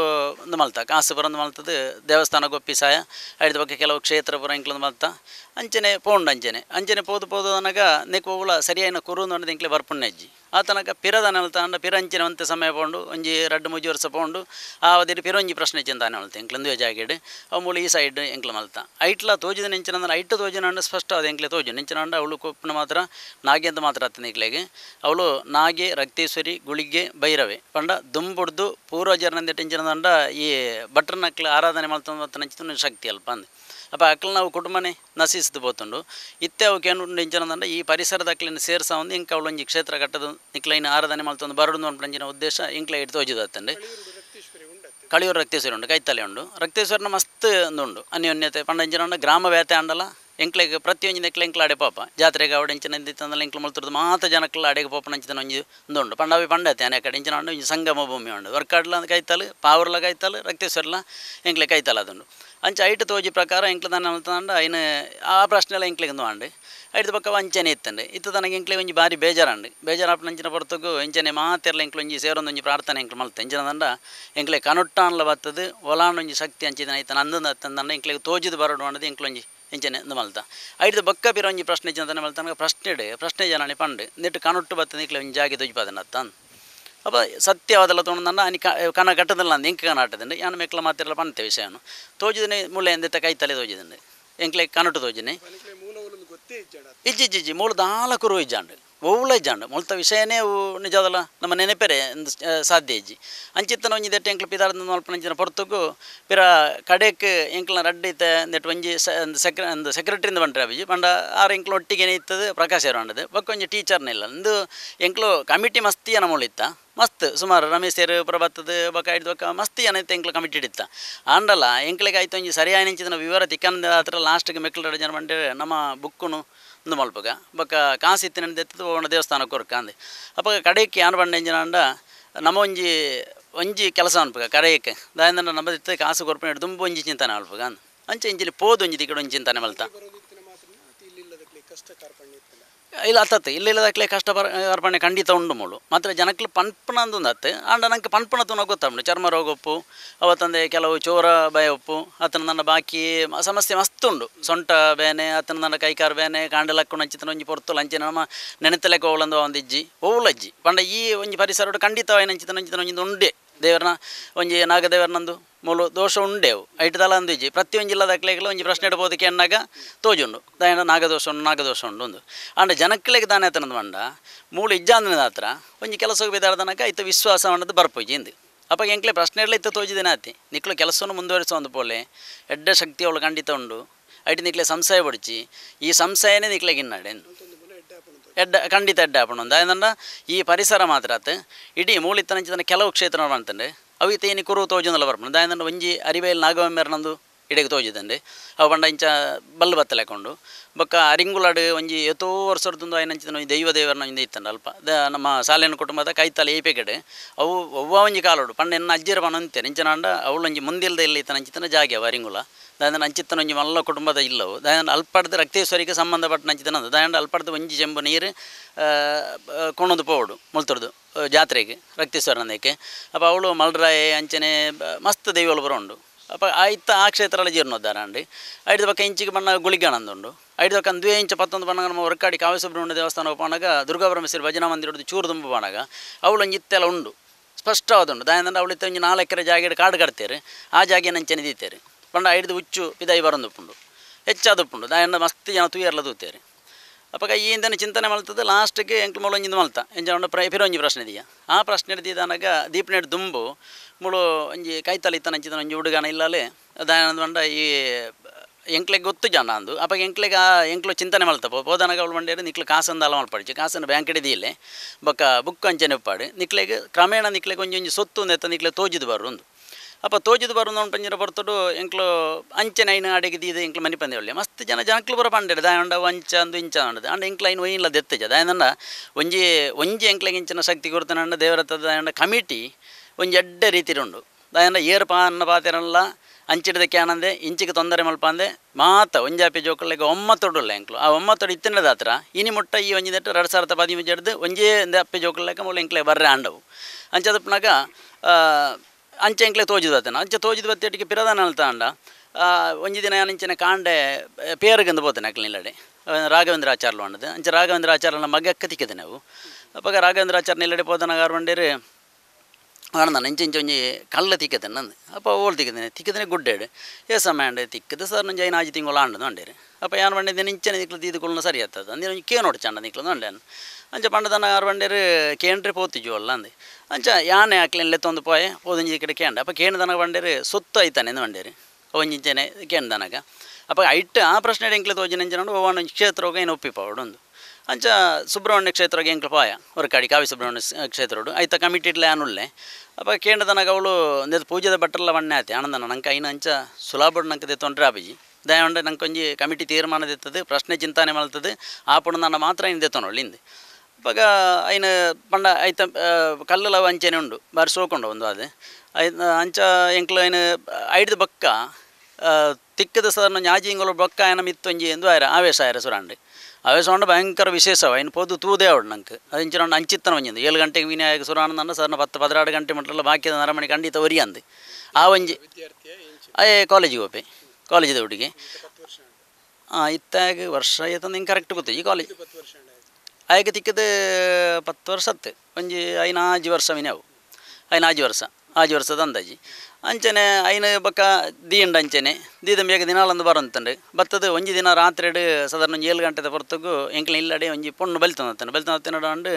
ಒಂದು ಮಲ್ತ ಕಾಸು ಬರಂದು ದೇವಸ್ಥಾನ ಗೊಪ್ಪಿ ಸಾಯ ಐದು ಬಗ್ಗೆ ಕೆಲವು ಕ್ಷೇತ್ರ ಬರ ಮಲ್ತ ಅಂಚನೆ ಪೋಂಡು ಅಂಚನೆ ಅಂಚನೆ ಪೋದು ಪೋದು ಅನಗ ನೆಕ್ ಒವುಳ ಸರಿಯಾಯಿನ ಕುರುಂದು ಇಂಕ್ಲೆ ಬರ್ಪುಣ್ಣ ಅಜ್ಜಿ ಆತನಕ ಪಿರದ ಪಿರ ಅಂಚನೆ ಒಂತೆ ಸಮಯ ಪೋಂಡು ಒಂಜಿ ರಡ್ ಮುಜಿ ವರ್ಷ ಪೋಂಡು ಆ ಅವಧಿರು ಪಿರೊಂಜಿ ಪ್ರಶ್ನೆ ಚೆಂದಾನೆ ಅಳ್ತೆ ಎಂಕ್ಲಂದು ಅವ್ ಮೂಳು ಈ ಸೈಡ್ ಎಂಕ್ಲ ಮಲ್ತ ಐಟ್ಲ ತೋಜಿದ ಐಟ್ ತೋಜಿನ ಅಂಡ ಸ್ಪಷ್ಟ ಅದು ಎಂಕ್ಲೆ ತೋಜು ಅಂಡ ಅವಳು ಕೊಪ್ಪಿನ ಮಾತ್ರ ನಾಗೆ ಅಂತ ಮಾತ್ರ ಅತ್ತ ಎಂಕ್ಲೆಗೆ ಅವಳು ನಾಗೆ ರಕ್ತೇಶ್ವರಿ ಗುಳಿಗೆ ಭೈರವೆ ಪಂಡ ದುಂಬುಡ್ದು ಪೂರ್ವಜರನಂದ ಟೆಂಚಿನದಂಡ ಈ ಭಟ್ರನಕ್ಲೆ ಆರಾಧನೆ ಮಾಡ್ತಂತ ನಂಚಿತ ಶಕ್ತಿ ಅಲ್ಪ ಅಂದ್ರೆ ಅಪ್ಪ ಅಕ್ಲು ನಾವು ಕುಟುಂಬನೇ ಪೋತುಂಡು ಇತ್ತೆ ಅವಕ್ಕೆ ಏನುಂಡು ಇಂಚನದಂಡ ಈ ಪರಿಸರದ ಅಕ್ಕಲಿನ ಸೇರ್ಸಾ ಒಂದು ಇಂಕ ಒಂದು ಕ್ಷೇತ್ರ ಕಟ್ಟದ ಇಂಕ್ಲೈನ ಆರಾಧನೆ ಮಾಡ್ತೊಂದು ಬರಡು ಅಂಪಂಜಿನ ಉದ್ದೇಶ ಇಂಕ್ಲ ಇಟ್ಟು ಹೋಜಿದತ್ತಂಡೆ ಕಳಿಯೂರು ರಕ್ತೇಶ್ವರಿ ಉಂಡು ಕೈತಲೆ ಉಂಡು ರಕ್ತೇಶ್ವರನ ಮಸ್ತ್ ಉಂಡು ಅನ್ಯೋನ್ಯತೆ ಪಂಡಂಚಿನ ಗ್ರಾಮ ವ್ಯಾತೆ ಅಂಡಲ್ಲ ಎಂಕ್ಲೆಗೆ ಪ್ರತಿಯೊಂದು ಎಂಕ್ಲೆ ಎಂಕ್ಲ ಆಡೆ ಪಾಪ ಜಾತ್ರೆಗೆ ಅವಡೆ ಇಂಚಿನ ಎಂದಿತ್ತಂದ್ರೆ ಎಂಕ್ಲು ಮುಳ್ತರದು ಮಾತ ಜನಕ್ಲ ಅಡೆಗೆ ಪಾಪನ ಇಂಚಿನ ಒಂಜಿ ಉಂಡು ಪಂಡಾವಿ ಪಂಡತೆ ಅನೇಕ ಕಡೆ ಇಂಚಿನ ಸಂಗಮ ಭೂಮಿ ಉಂಡು ವರ್ಕಾಡ್ಲ ಕೈತಲು ಪಾವರ್ಲ ಕೈತಲು ರಕ್ತೇಶ್ವರ್ಲ ಎಂಕ್ಲೆ ಕೈತಲ ಅದುಂಡು ಅಂಚ ಐಟ್ ತೋಜಿ ಪ್ರಕಾರ ಇಂಕ್ಲ ತನ್ನ ತಂಡ ಅಯ್ನ ಆ ಪ್ರಶ್ನೆಲ್ಲ ಎಂಕ್ಲಿಗಿಂದು ಅಂಡು ಐಟ್ ಪಕ್ಕ ಅಂಚನೆ ಇತ್ತಂಡೆ ಇತ್ತು ತನಗೆ ಎಂಕ್ಲೆ ಒಂಜಿ ಭಾರಿ ಬೇಜಾರಂಡು ಬೇಜಾರಾಪಣ ಅಂಚಿನ ಪೊರ್ತಗು ಎಂಚನೆ ಮಾತೆರ್ಲ ಸೇರೊಂದು ಒಂಜಿ ಪ್ರಾರ್ಥನೆ ಇಂಕ್ಲ ಮಲ್ತ ಎಂಚಿನ ತಂಡ ಎಂಕ್ಲೆ ಕನೊಟ್ಟಾನ್ಲ ಬತ್ತದು ಒಂಜಿ ಶಕ್ತಿ ಅಂಚಿನ ಐತನ ಅಂದಂದ ತಂಡ ಎಂಕ್ಲೆಗೆ ತೋಜಿದು ಬರಡು ಅನ್ನದು ಎಂಕ್ಲೊಂಜಿ ಇಂಚನೆ ಇಂದು ಮಲ್ತ ಐಟ್ ಬಕ್ಕ ಪಿರ ಒಂಜಿ ಪ್ರಶ್ನೆ ಚಂದನೆ ಮಲ್ತಾನ ಪ್ರಶ್ನೆಡೆ ಪ್ರಶ್ನೆ ಜನನೆ ಪಂಡು ನೆಟ್ಟು ಕಣುಟ್ಟು ಬತ್ತ ನಿಕ್ಲೆ ಒಂಜಿ ಜಾಗೆ ದೊಜ್ಪಾದನ ಅತ್ತನ್ ಅಪ್ಪ ಸತ್ಯವಾದಲ್ಲ ತೊಗೊಂಡು ನನ್ನ ಅನಿ ಕಣ ಕಟ್ಟದಲ್ಲ ನಂದು ಎಂಕ ಕಾಣಾಟದಿಂದ ಯಾನು ಮೆಕ್ಲ ಮಾತಿರಲ್ಲ ಪಂತೆ ವಿಷಯನು ತೋಜಿದಿನಿ ಮುಳ್ಳೆ ಎಂದಿತ್ತ ಕೈ ತಲೆ ತೋಜಿದಿಂದ ಎಂಕ್ಲೆ ಕನಟು ತೋಜಿನಿ ಇಜ್ಜಿ ಇಜ್ಜಿ ಮೂಳು ದಾಲಕರು ಇಜ್ಜಾಂಡು ಒವ್ವುಲ ಜಾಂಡ ಮುಲ್ತ ವಿಷಯನೇ ನಿಜದಲ್ಲ ನಮ್ಮ ನೆನಪೆರೆ ಒಂದು ಸಾಧ್ಯ ಇಜ್ಜಿ ಅಂಚಿತ್ತನ ಒಂಜಿ ದೆಟ್ಟ ಎಂಕ್ಲ ಪಿದಾರ್ದ ಮಲ್ಪ ಅಂಚಿನ ಪೊರ್ತುಗು ಪಿರ ಕಡೆಕ್ ಎಂಕ್ಲನ ರಡ್ಡಿತ ದೆಟ್ ಒಂಜಿ ಒಂದು ಸೆಕ್ರೆ ಒಂದು ಸೆಕ್ರೆಟರಿಂದ ಬಂಟ್ರೆ ಅಭಿಜಿ ಬಂಡ ಆರು ಎಂಕ್ಲ ಒಟ್ಟಿಗೆ ಇತ್ತದ ಪ್ರಕಾಶ್ ಇರೋಂಡದು ಬಕ್ಕ ಒಂಜಿ ಟೀಚರ್ನೇ ಇಲ್ಲ ಒಂದು ಎಂಕ್ಲು ಕಮಿಟಿ ಮಸ್ತಿ ನಮ್ಮಳಿತ್ತ ಮಸ್ತ್ ಸುಮಾರು ರಮೇಶ್ ಸೇರು ಪ್ರಭಾತದ ಬಕ್ಕ ಐದು ಬಕ್ಕ ಮಸ್ತಿ ಅನೈತೆ ಎಂಕ್ಲು ಕಮಿಟಿ ಇಡಿತ್ತ ಆಂಡಲ್ಲ ಎಂಕ್ಲಿಗೆ ಆಯ್ತು ಒಂಜಿ ಸರಿಯಾಗಿ ವಿವರ ತಿಕ್ಕಂದ ಹತ್ರ ಲಾಸ್ಟ್ಗೆ ಮೆಕ್ಲು ಜನ ಬಂಡೇ ನಮ್ಮ ಬುಕ್ಕುನು ಉಂದು ಮಲ್ಪಗ ಬೊಕ ಕಾಸಿ ಇತ್ತಿನ ದೆತ್ತದು ಒಣ ದೇವಸ್ಥಾನ ಕೊರ್ಕ ಅಪ್ಪ ಕಡೆಗೆ ಯಾನು ಪಂಡ ಎಂಜಿನಾಂಡ ನಮ್ಮ ಒಂಜಿ ಒಂಜಿ ಕೆಲಸ ಅನ್ಪುಗ ಕಡೆಯಕ್ಕೆ ದಾಯಂದ ನಮ್ಮ ದಿತ್ತ ಕಾಸು ಕೊರ್ಪಣೆ ತುಂಬ ಒಂಜಿ ಚಿಂತನೆ ಅಲ್ಪಗ ಅಂದ್ ಅಂಚೆ ಇಂಜಿಲಿ ಪೋದು ಒಂಜಿ ದಿಕ್ಕಡೆ ಒಂಜಿ ಚಿಂತನೆ ಮಲ್ತ ಇಲ್ಲ ಅತ್ತತ್ತೆ ಇಲ್ಲಿಲ್ಲದಕ್ಲೆ ಕಷ್ಟ ಬರ ಅರ್ಪಣೆ ಖಂಡಿತ ಉಂಡು ಮೂಳು ಮಾತ್ರ ಜನಕ್ಲೆ ಪಂಪನಂದು ಅತ್ತೆ ಆಂಡ ನನಗೆ ಪಂಪನ ಗೊತ್ತಾ ಗೊತ್ತಾಂಡು ಚರ್ಮ ರೋಗ ಉಪ್ಪು ಅವತ್ತಂದೆ ಕೆಲವು ಚೋರ ಬಯ ಉಪ್ಪು ಆತನ ನನ್ನ ಬಾಕಿ ಸಮಸ್ಯೆ ಮಸ್ತ್ ಉಂಡು ಸೊಂಟ ಬೇನೆ ಆತನ ನನ್ನ ಕೈಕಾರ ಬೇನೆ ಕಾಂಡಲಕ್ಕು ಒಂಜಿ ಪೊರ್ತು ಲಂಚಿ ನಮ್ಮ ನೆನೆತಲೆಕ್ಕ ಅವಳಂದು ಒಂದಿಜ್ಜಿ ಓವಲಜ್ಜಿ ಪಂಡ ಈ ಒಂಜಿ ಪರಿಸರ ಖಂಡಿತವಾಗಿ ನಂಚಿತನ ಒಂಚಿತನ ಒಂದು ಉಂಡೆ ದೇವರನ ಒಂಜಿ ನಾಗದೇವರನಂದು ಮೂಲು ದೋಷ ಉಂಡೆವು ಐಟದಲ ಅಂದಿಜ್ಜಿ ಜಿಲ್ಲಾ ಜಿಲ್ಲಾದಕ್ಲೆಗ್ಲ ಒಂಜಿ ಪ್ರಶ್ನೆ ಇಡಬೋದಕ್ಕೆ ಅನ್ನಾಗ ತೋಜುಂಡು ದಾಯನ ನಾಗದೋಷ ಉಂಡು ನಾಗದೋಷ ಉಂಡು ಒಂದು ಅಂಡ್ ಜನಕ್ಲೆಗ್ ದಾನೆ ತನದ ಮಂಡ ಮೂಳು ಇಜ್ಜಾಂದ್ರೆ ಹತ್ರ ಒಂಜಿ ಕೆಲಸ ಬೇದಾರ ತನಕ ಇತ್ತು ವಿಶ್ವಾಸ ಮಾಡೋದು ಬರ್ಪೋಜಿ ಇಂದು ಅಪ್ಪಾಗ ಎಂಕ್ಲೆ ಇರಲಿ ಇತ್ತು ತೋಜಿದೆ ನಾತಿ ನಿಕ್ಲು ಕೆಲಸವನ್ನು ಮುಂದುವರಿಸೋ ಒಂದು ಪೋಲೆ ಎಡ್ಡ ಶಕ್ತಿ ಅವಳು ಖಂಡಿತ ಉಂಡು ಐಟಿ ನಿಕ್ಲೆ ಸಂಶಯ ಪಡಿಸಿ ಈ ಸಂಶಯನೇ ನಿಕ್ಲೆಗಿನ್ನಡೆನು ಎಡ್ಡ ಖಂಡಿತ ಎಡ್ಡ ಆಪಣ ಒಂದು ಈ ಪರಿಸರ ಮಾತ್ರ ಆತ ಇಡೀ ಮೂಲಿತ್ತನ ಕೆಲವು ಕ್ಷೇತ್ರ ಮಾಡ್ತಂಡೆ ಅವಿತೇನಿ ಕುರು ತೋಜೊಂದುಲ ಬರ್ಪುಂಡು ದಾಯಂದ ಒಂಜಿ ಅರಿವೇಲ್ ನಾಗವೆಂಬೆರ್ನಂದು ಇಡೆಗ್ ತೋಜುದುಂಡೆ ಅವು ಪಂಡ ಇಂಚ ಬಲ್ಲು ಬತ್ತಲೆಕ ಬೊಕ್ಕ ಅರಿಂಗುಲಾಡು ಒಂಜಿ ಎತ್ತೋ ವರ್ಷದಿಂದ ಆಯ್ನಂಚಿನ ಒಂಜಿ ದೈವ ದೇವರನ ಒಂಜಿ ಇತ್ತಂಡ ಅಲ್ಪ ದ ನಮ್ಮ ಸಾಲಿನ ಕುಟುಂಬದ ಕೈತಲೆ ಏಪೆಗಡೆ ಅವು ಒವ್ವ ಒಂಜಿ ಕಾಲೋಡು ಪಣ್ಣ ಎನ್ನ ಅಜ್ಜಿರ ಪಣ ಅಂತೆ ನಿಂಚನಾಂಡ ಅವಳು ಒಂಜಿ ಮುಂದಿಲ್ದ ಇಲ್ಲಿ ಇತ್ತ ಅಂಚಿತನ ಜಾಗೆ ಅವ ಅರಿಂಗುಲ ದಾಯಂದ ಅಂಚಿತನ ಒಂಜಿ ಮಲ್ಲ ಕುಟುಂಬದ ಇಲ್ಲವು ದಾಯಂದ ಅಲ್ಪಡ್ದ ರಕ್ತೇಶ್ವರಿಗೆ ಸಂಬಂಧಪಟ್ಟ ನಂಚಿತನ ಅದು ದಾಯಂಡ ಅಲ್ಪಡ್ದ ಒಂಜಿ ಜಂಬು ನೀರು ಕೊಣದು ಪೋಡು ಮುಲ್ತುರ್ದು ಜಾತ್ರೆಗೆ ರಕ್ತೇಶ್ವರನದಕ್ಕೆ ಅಪ್ಪ ಅವಳು ಮಲ್ರಾಯೆ ಅಂಚನೆ ಮಸ್ತ್ ದೇವಿಯೊಳು ಬರೋಂಡು ಅಪ್ಪ ಇತ್ತ ಆ ಕ್ಷೇತ್ರದಲ್ಲಿ ಜೀರ್ಣೋದ್ಧಾರ ಅಂಡಿ ಐದು ಪಕ್ಕ ಇಂಚಿಗೆ ಬಣ್ಣ ಗುಳಿಗಾಣಂದುಂಡು ಐದು ದೊಕ್ಕನ್ ದ್ವೇ ಇಂಚ ಪತ್ತೊಂದು ಬಣ್ಣ ನಮ್ಮ ಹೊರಕಾಡಿ ಕಾವೇಸುಬ್ರಹ್ಮಣ್ಯ ದೇವಸ್ಥಾನ ಉಪಾಣಾಗ ದುರ್ಗಾ ಹೆಸರು ಭಜನಾ ಮಂದಿರ ಚೂರು ತುಂಬ ಬಾಣಾಗ ಅವಳು ಇತ್ತೆಲ್ಲ ಉಂಡು ಉಂಡು ದಾಯಂದ್ರೆ ಅವಳು ಇತ್ತ ಒಂಜಿ ನಾಲ್ಕು ಎಕರೆ ಜಾಗೆಡ್ ಕಾಡು ಕಡ್ತೇರು ಆ ಜಾಗೆ ನಂಚನೆ ದೀತೇರು ಪಂಡ ಐಡ್ದು ಉಚ್ಚು ಇದೈ ಹೆಚ್ಚಾದ ಉಪ್ಪುಂಡು ದಾಯಂಡ ಮಸ್ತ್ ಜನ ತೂಯರ್ಲ ತೂತೇರು ಅಪ್ಪಾಗ ಈ ಹಿಂದೆ ಚಿಂತನೆ ಮಲ್ತದೆ ಲಾಸ್ಟ್ಗೆ ಎಂಕ್ಲು ಮೊಳೊಂಜಿಂದು ಮಲ್ತ ಎಂಜ ಪ್ರೈ ಪಿರೋಂಜಿ ಪ್ರಶ್ನೆ ಇದೆಯಾ ಆ ಪ್ರಶ್ನೆ ಹಿಡ್ದಿದ್ದಾನಾಗ ದೀಪನೆಡ್ ದುಂಬು ಮುಳು ಒಂಜಿ ಕೈತಲ ಇತ್ತ ನಂಚಿದ ಒಂಜಿ ಹುಡುಗನ ಇಲ್ಲಲೇ ದಯಾನಂದ ಈ ಎಂಕ್ಲೆಗೆ ಗೊತ್ತು ಜನ ಅಂದು ಅಪ್ಪ ಎಂಕ್ಲೆಗೆ ಎಂಕ್ಲು ಚಿಂತನೆ ಮಾಡ್ತಪ್ಪ ಬೋಧನಗ ಅವಳು ಮಂಡ್ಯರು ನಿಕ್ಲು ಕಾಸಂದಾಲ ಅಲ್ಲ ಮಲ್ಪಾಡಿச்சு ಕಾಸನ್ನು ಬ್ಯಾಂಕ್ ಹಿಡಿದಿಲ್ಲ ಬಕ್ಕ ಬುಕ್ ಅಂಚನೆ ಉಪ್ಪಾಡು ನಿಕ್ಲೆಗೆ ಕ್ರಮೇಣ ನಿಕ್ಲೆಗೆ ಒಂಜಿ ಒಂಜಿ ಸೊತ್ತು ಅಂತ ನಿಕ್ಲೆ ತೋಜಿದು ಒಂದು ಅಪ್ಪ ತೋಜಿದು ಬರೋದು ಅವ್ನು ಪಂಜರ ಬರ್ತಡು ಎಂಕ್ಲು ಅಂಚನೆ ಐನ ಅಡಿಗೆ ದೀದ ಎಂಕ್ಲು ಮನಿ ಪಂದ್ಯ ಒಳ್ಳೆ ಮಸ್ತ್ ಜನ ಜನಕ್ಲು ಬರೋ ಪಂಡೆಡ್ ದಾಂಡ ಅಂಚ ಅಂದು ಇಂಚ ಅಂಡದು ಅಂಡ ಎಂಕ್ಲ ಐನು ಒಯ್ಯಿಲ್ಲ ದಾಯಂಡ ಒಂಜಿ ಒಂಜಿ ಎಂಕ್ಲೆಗೆ ಇಂಚಿನ ಶಕ್ತಿ ಕೊಡ್ತಾನೆ ಅಂಡ ದೇವರತ್ತ ಕಮಿಟಿ ಒಂಜಿ ಎಡ್ಡೆ ಉಂಡು ದಾಯಂದ ಏರ್ಪ ಅನ್ನ ಪಾತಿರಲ್ಲ ಅಂಚಿಡ್ದಕ್ಕೆ ಆನಂದೆ ಇಂಚಿಗೆ ತೊಂದರೆ ಮಲ್ಪ ಅಂದೆ ಮಾತ ಒಂಜಾಪಿ ಜೋಕಲ್ಗೆ ಒಮ್ಮತ್ತೊಡುಲ್ಲ ಎಂಕ್ಲು ಆ ಒಮ್ಮತ್ತೊಡು ಇತ್ತಿನ ದಾತ್ರ ಇನಿ ಮುಟ್ಟ ಈ ಒಂಜಿ ನೆಟ್ಟು ಎರಡು ಸಾವಿರದ ಪದಿಮೂಜು ಹಿಡ್ದು ಒಂಜೇ ಒಂದು ಅಪ್ಪಿ ಜೋಕಲ್ಲೆಕ್ಕ ಮೂಲ ಎಂಕ್ಲೆ ಬರ್ರೆ ಆಂಡವು ಅಂಚದಪ್ಪನಾಗ ಅಂಚೆ ಎಂಕ್ಲೆ ತೋಜಿದ ಆತನ ಅಂಚೆ ತೋಜಿದ ಬತ್ತೆಟ್ಟಿಗೆ ಪಿರದಾನ ಅಲ್ತಾಂಡ ಒಂಜಿ ದಿನ ಇಂಚಿನ ಕಾಂಡೆ ಪೇರ್ಗಂದು ಬೋತೇನೆ ನಿಲ್ಲಡೆ ರಾಘವೇಂದ್ರ ಆಚಾರ್ಲು ಅಂಡದು ಅಂಚೆ ರಾಘವೇಂದ್ರ ಆಚಾರ್ಯನ ಮಗಕ್ಕೆ ತಿಕ್ಕಿದೆ ನಾವು ಅಪ್ಪಾಗ ರಾಘವೇಂದ್ರ ಆಚಾರ್ಯ ಇಲ್ಲಡೆ ಪೋದನ ಕಾಣ ನಾನು ಇಂಚು ಕಲ್ಲ ತಿಕ್ಕದೆ ನನ್ನ ಅಪ್ಪ ಓಲ್ ತಿಕ್ಕದೇ ತಿಕ್ಕದೇ ಗುಡ್ಡೇಡು ಏ ಸಮ ಅಂಡೆ ತಿಕ್ಕದೆ ಸರ್ ನಂಜ್ ಐನ ಆಜಿ ತಿಂಗಳು ಆಂಡ್ ನೋಡಿರಿ ಅಪ್ಪ ಏನು ಬಂಡೆ ದಿನ ಇಂಚನೆ ದಿಕ್ಕಲು ತೀದುಕೊಳ್ಳೋ ಸರಿ ಆಗ್ತದೆ ಅಂದಿನ ಕೇ ನೋಡಿ ಚಂಡ ದಿಕ್ಕಲು ನೋಡಿ ಅನ್ನ ಅಂಚ ಪಂಡ ತನ್ನ ಆರು ಬಂಡೇರು ಕೇಂದ್ರೆ ಪೋತಿಜು ಅಂದೆ ಅಂಚ ಯಾನೆ ಹಾಕ್ಲಿ ಇಲ್ಲೇ ತೊಂದು ಪೋಯೆ ಓದಿ ಈ ಕಡೆ ಅಪ್ಪ ಕೇಣ ತನಕ ಬಂಡೇರು ಸುತ್ತ ಐತಾನೆ ಎಂದು ಬಂಡೇರಿ ಓ ಇಂಚನೆ ಕೇಣ್ ಅಪ್ಪ ಐಟ್ ಆ ಪ್ರಶ್ನೆ ಇಂಕ್ಲೆ ತೋಜಿನ ಇಂಚನೊಂದು ಒಂದು ಕ್ಷೇತ್ರ ಒಪ್ಪಿ ಏನು ಒಪ್ಪಿಪ್ಪ ಅಂಚ ಸುಬ್ರಹ್ಮಣ್ಯ ಕ್ಷೇತ್ರ ಕ್ಷೇತ್ರಗೆ ಎಂಕ್ಲಪಾಯ ಹೊರಕಾಡಿ ಕಾವಿ ಸುಬ್ರಹ್ಮಣ್ಯ ಕ್ಷೇತ್ರೋಡು ಐತ ಕಮಿಟಿಟ್ಲೆ ಅನುಲ್ಲೆ ಅಪ್ಪ ಕೇಂದ್ರದನಗ ಅವಳು ಒಂದೇದು ಪೂಜೆದ ಬಟ್ಟಲ್ಲ ಬಣ್ಣೆ ಆತಿ ಆನಂದನ ನಂಕ ಐನ ಅಂಚ ಸುಲಾಭ ನಂಗೆ ದೆತ್ತೊಂಡ್ರೆ ಅಭಿಜಿ ದಯವಂಡ ನಂಗೆ ಒಂಜಿ ಕಮಿಟಿ ತೀರ್ಮಾನದಿತ್ತದು ಪ್ರಶ್ನೆ ಚಿಂತನೆ ಮಲ್ತದೆ ಆ ಪುಣ ನನ್ನ ಮಾತ್ರ ಏನು ದೆತ್ತೊಂಡು ಇಂದು ಇವಾಗ ಐನ ಪಂಡ ಐತ ಕಲ್ಲಲ ಅಂಚೆನೆ ಉಂಡು ಬಾರಿ ಸೋಕೊಂಡು ಒಂದು ಅದೇ ಅಂಚ ಎಂಕ್ಲ ಏನು ಐಡ್ದು ಬಕ್ಕ ತಿಕ್ಕದ ಸರ್ ನಾಜಿಂಗಳು ಬೊಕ್ಕ ಏನ ಮಿತ್ತೊಂಜಿ ಎಂದು ಆಯ್ರ ಆವೇಶ ಆಯ್ರ ಸುರಾಂಡ್ರಿ ಅವೇ ಭಯಂಕರ ವಿಶೇಷ ಆಯ್ನ ಪೋದು ತೂ ದೇ ಅವಡು ನಂಗೆ ಅದು ಇಂಚಿನ ಅಂಚಿತ್ತನ ಏಳು ಗಂಟೆಗೆ ವಿನಾಯಕ ಆಗಿ ಸುರಾನಂದ ಅನ್ನ ಸರ್ನ ಗಂಟೆ ಮಟ್ಟಲ್ಲ ಬಾಕಿ ಅದ ನರಮಣಿ ಖಂಡಿತ ಒರಿ ಅಂದೆ ಆ ಒಂಜಿ ಅಯ್ಯ ಕಾಲೇಜಿಗೆ ಹೋಗಿ ಕಾಲೇಜಿದ ಹುಡುಗಿ ಹಾಂ ಇತ್ತಾಗ ವರ್ಷ ಆಯ್ತು ಅಂದ್ರೆ ಹಿಂಗೆ ಕರೆಕ್ಟ್ ಗೊತ್ತಿ ಈ ಕಾಲೇಜ್ ಆಯ್ಕೆ ತಿಕ್ಕದ ಪತ್ತು ವರ್ಷ ಅತ್ತೆ ಒಂಜಿ ಐನಾಜು ವರ್ಷ ವಿನಿಯವು ಐನಾಜು ವರ್ಷ ಆಜು ವರ್ಷದ ಅಂದಾಜಿ ಅಂಚನೆ ಐನ ಬೊಕ್ಕ ದೀಂಡ ಅಂಚನೆ ದೀದ ಬೇಗ ದಿನಾಲಂದು ಬರಂತಂಡು ಬತ್ತದು ಒಂಜಿ ದಿನ ರಾತ್ರಿಡು ಸಾಧಾರಣ ಒಂಜಿ ಏಳು ಗಂಟೆದ ಹೊರತುಗು ಎಂಕ್ಲ ಇಲ್ಲಡೆ ಒಂಜಿ ಪೊಣ್ಣು ಬಲಿತಂದತ್ತಂಡು ಬಲಿತಂದ ಅಂಡ್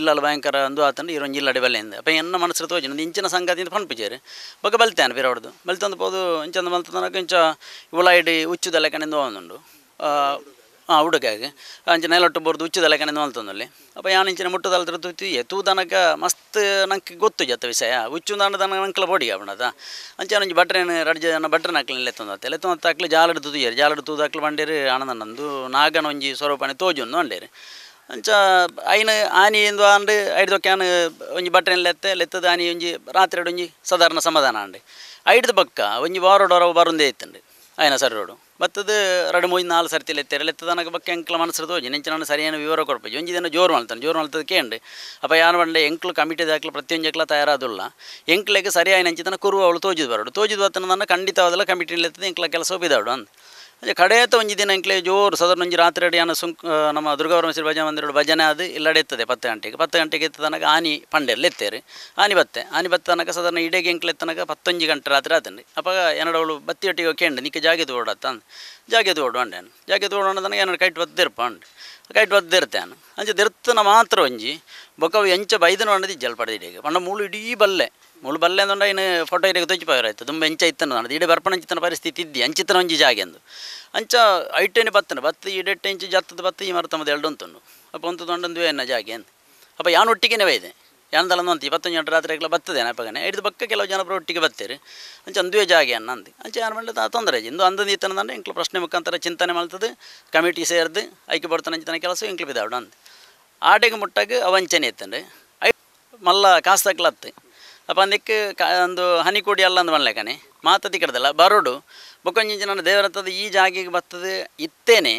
ಇಲ್ಲಲ್ಲ ಭಯಂಕರ ಅಂದು ಆತಂಡು ಇರೊಂಜಿ ಇಲ್ಲಡೆ ಬಲೆಯಿಂದ ಅಪ್ಪ ಎನ್ನ ಮನಸ್ಸು ತೋಜನ ಇಂಚಿನ ಸಂಗಾತಿಯಿಂದ ಪಣ್ಪಿಚೇರು ಬೊಕ ಬಲಿತಾನೆ ಬಲಿ ಬಲಿತಂದು ಪೋದು ಇಂಚಂದ ಬಲ್ತನಕ ಇಂಚ ಉಳಾಯಿಡಿ ಉಚ್ಚುದಲ್ಲ ಕಣಿಂದು ಹೋಗನುಂಡು ಹಾಂ ಉಡುಗೆಗೆ ಅಂಚೆ ನೆಲೊಟ್ಟು ಬರೋದು ಉಚ್ಚದ ಲೆಕ್ಕನೆ ನೋಲ್ತೊಂದಲ್ಲಿ ಅಪ್ಪ ಇಂಚಿನ ಮುಟ್ಟದಲ್ಲಿ ತುತ್ತಿ ಎತ್ತು ತನಕ ಮಸ್ತ್ ನಂಗೆ ಗೊತ್ತು ಜತ ವಿಷಯ ಉಚ್ಚು ದಾಂಡ ತನಕ ನಂಕಲ ಬೋಡಿ ಅವಣದ ಅಂಚೆ ನಂಜಿ ಬಟ್ರೇನು ರಡ್ಜೆ ನನ್ನ ಬಟ್ರನ ಹಾಕ್ಲಿ ಲೆತ್ತೊಂದತ್ತೆ ಲೆತ್ತೊಂದು ಜಾಲ ಜಾಲಡ್ ತುದಿಯರು ಜಾಲಡ್ ತೂದು ಹಾಕ್ಲಿ ಬಂಡೇರಿ ಆನಂದ ನಂದು ನಾಗನ ಒಂಜಿ ಸ್ವರೂಪನೆ ತೋಜೊಂದು ಅಂಡೇರಿ ಅಂಚ ಐನ ಆನಿ ಎಂದು ಆಂಡ್ ಐದು ದೊಕ್ಕಾನು ಒಂಜಿ ಬಟ್ರೆನ್ ಲೆತ್ತೆ ಲೆತ್ತದ ಆನಿ ಒಂಜಿ ರಾತ್ರಿ ಒಂಜಿ ಸಾಧಾರಣ ಸಮಾಧಾನ ಅಂಡಿ ಐಡ್ದು ಪಕ್ಕ ಒಂಜಿ ವಾರೋಡೋರ ಬರುಂದೇ ಇತ್ತಂಡಿ ಆಯ್ನ ಸರ್ ರೋಡು ಬತ್ತದ ಎರಡು ಮೂಜಿ ನಾಲ್ಕು ಸರ್ತಿ ಲೆತ್ತಾರೆ ನನಗೆ ಬಗ್ಗೆ ಎಂಕ್ಲ ಮನಸ್ಸು ತೋಜಿ ನೆಂಚ ನಾನು ಸರಿಯಾದ ವಿವರ ಕೊಡ್ಪೇಜಿ ಒಂಜಿ ದಿನ ಜೋರು ಮಾಡ್ತಾನೆ ಜೋರು ಮಾಡ್ತದಕ್ಕೆ ಉಂಡು ಅಪ್ಪ ಯಾರು ಬಂಡೆ ಎಂಕ್ಲು ಕಮಿಟಿ ದಾಖಲೆ ಪ್ರತಿಯೊಂದು ಎಕ್ಲ ತಯಾರಾದಿಲ್ಲ ಎಂಕ್ಲೆಗೆ ಸರಿಯಾಗಿ ನೆಂಚಿತನ ಕುರುವ ಅವಳು ತೋಜಿದ್ ಬರೋಡು ತೋಜಿದ್ ಬತ್ತನ ಖಂಡಿತವಾದಲ್ಲ ಕಮಿಟಿ ಲೆತ್ತದ ಎಂಕ್ಲ ಕೆಲಸ ಒಪ್ಪಿದಾಡು ಅಂದ್ ಅದೇ ಕಡೆಯತ್ತ ಒಂಜಿ ದಿನ ಇಂಕ್ಲೆ ಜೋರು ಸದರ್ ಒಂಜಿ ರಾತ್ರಿ ಅಡಿ ಸುಂಕ ನಮ್ಮ ದುರ್ಗಾವರ ಭಜನೆ ಮಂದಿರ ಭಜನೆ ಅದು ಇಲ್ಲಡೆ ಇತ್ತದೆ ಪತ್ತೆ ಗಂಟೆಗೆ ಪತ್ತು ಗಂಟೆಗೆ ಎತ್ತ ತನಕ ಆನಿ ಪಂಡೆಲ್ಲ ಎತ್ತೇರಿ ಆನಿ ಬತ್ತೆ ಆನಿ ಬತ್ತ ತನಕ ಸದರ್ನ ಇಡೆಗೆ ಎಂಕ್ಲೆ ತನಕ ಪತ್ತೊಂಜಿ ಗಂಟೆ ರಾತ್ರಿ ಆತಂಡಿ ಅಪ್ಪ ಎನಡವಳು ಬತ್ತಿ ಒಟ್ಟಿಗೆ ಕೇಂಡ್ ನಿಕ್ಕ ಜಾಗೆದು ಓಡತ್ತ ಜಾಗೆದು ಓಡು ಅಂಡೇನು ಜಾಗೆದು ತನಕ ಏನೋ ಕೈಟ್ ಒತ್ತಿರ್ಪ ಅಂಡ್ ಕೈಟ್ ಒದ್ದಿರ್ತಾನು ಅಂಚೆ ದಿರ್ತನ ಮಾತ್ರ ಒಂಜಿ ಬೊಕ್ಕ ಎಂಚ ಬೈದನ ಒಣ್ಣದಿ ಜಲ್ಪಡದ ಇಡಿಗೆ ಪಂಡ ಮೂಳು ಇಡೀ ಬಲ್ಲೆ ಮುಳು ಬಲ್ಲೆ ಅಂದ್ರೆ ಇನ್ನು ಫೋಟೋ ಇರಿಗೆ ತೊಚ್ಚಿಪಾಯಿರಾಯ್ತು ತುಂಬ ಎಂಚ ಇತ್ತನ ನಾನು ಇಡೀ ಬರ್ಪಣ ಅಂಚಿತನ ಪರಿಸ್ಥಿತಿ ಇದ್ದಿ ಅಂಚಿತನ ಒಂಜಿ ಜಾಗೆ ಅಂದು ಅಂಚ ಐಟೇನೆ ಬತ್ತನ ಬತ್ತು ಈಡೆಟ್ಟು ಇಂಚು ಜತ್ತದ ಬತ್ತು ಈ ಮದ ಎರಡು ಉಂತುಂಡು ಅಪ್ಪ ಒಂದು ತೊಂಡೊಂದು ಏನ ಜಾಗೆ ಅಂತ ಅಪ್ಪ ಯಾನು ಒಟ್ಟಿಗೆನೇ ಒಯ್ದೆ ಯಾನದಲ್ಲ ಅಂತ ಇಪ್ಪತ್ತೊಂದು ಎಂಟು ರಾತ್ರಿ ಆಗಲ ಬತ್ತದೆ ಪಗನೆ ಹಿಡಿದು ಬಕ್ಕ ಕೆಲವು ಜನರು ಒಟ್ಟಿಗೆ ಬರ್ತೀರಿ ಅಂಚ ಅಂದುವೆ ಜಾಗೆ ಅನ್ನ ಅಂದು ಅಂಚೆ ಏನು ಮಾಡಿದ ತೊಂದರೆ ಇಂದು ನೀತನ ಇಂಕ್ಲು ಪ್ರಶ್ನೆ ಮುಖಾಂತರ ಚಿಂತನೆ ಮಾಡ್ತದೆ ಕಮಿಟಿ ಸೇರಿದು ಐಕ್ಯ ಬರ್ತಾನೆ ಅಂಚಿನ ಕೆಲಸ ಇಂಕ್ಲು ಬಿದ್ದಾವಡು ಅಂದು ಆಟೆಗೆ ಮುಟ್ಟಾಗ ಅವಂಚನೆ ಇತ್ತಂಡೆ ಐ ಮಲ್ಲ ಕಾಸ್ತಾಕ್ಲತ್ತೆ ಅಪ್ಪ ಅಂದಕ್ಕೆ ಕ ಒಂದು ಹನಿಕೋಡಿ ಅಲ್ಲ ಅಂದು ಮಾಡ್ಲಕ್ಕನೆ ಮಾತತಿ ಕಡ್ದಲ್ಲ ಬರೋಡು ಬೊಕ್ಕೊಂಜಿಂಚ ದೇವರತ್ತದ ಈ ಜಾಗಿಗೆ ಬತ್ತದೆ ಇತ್ತೇನೆ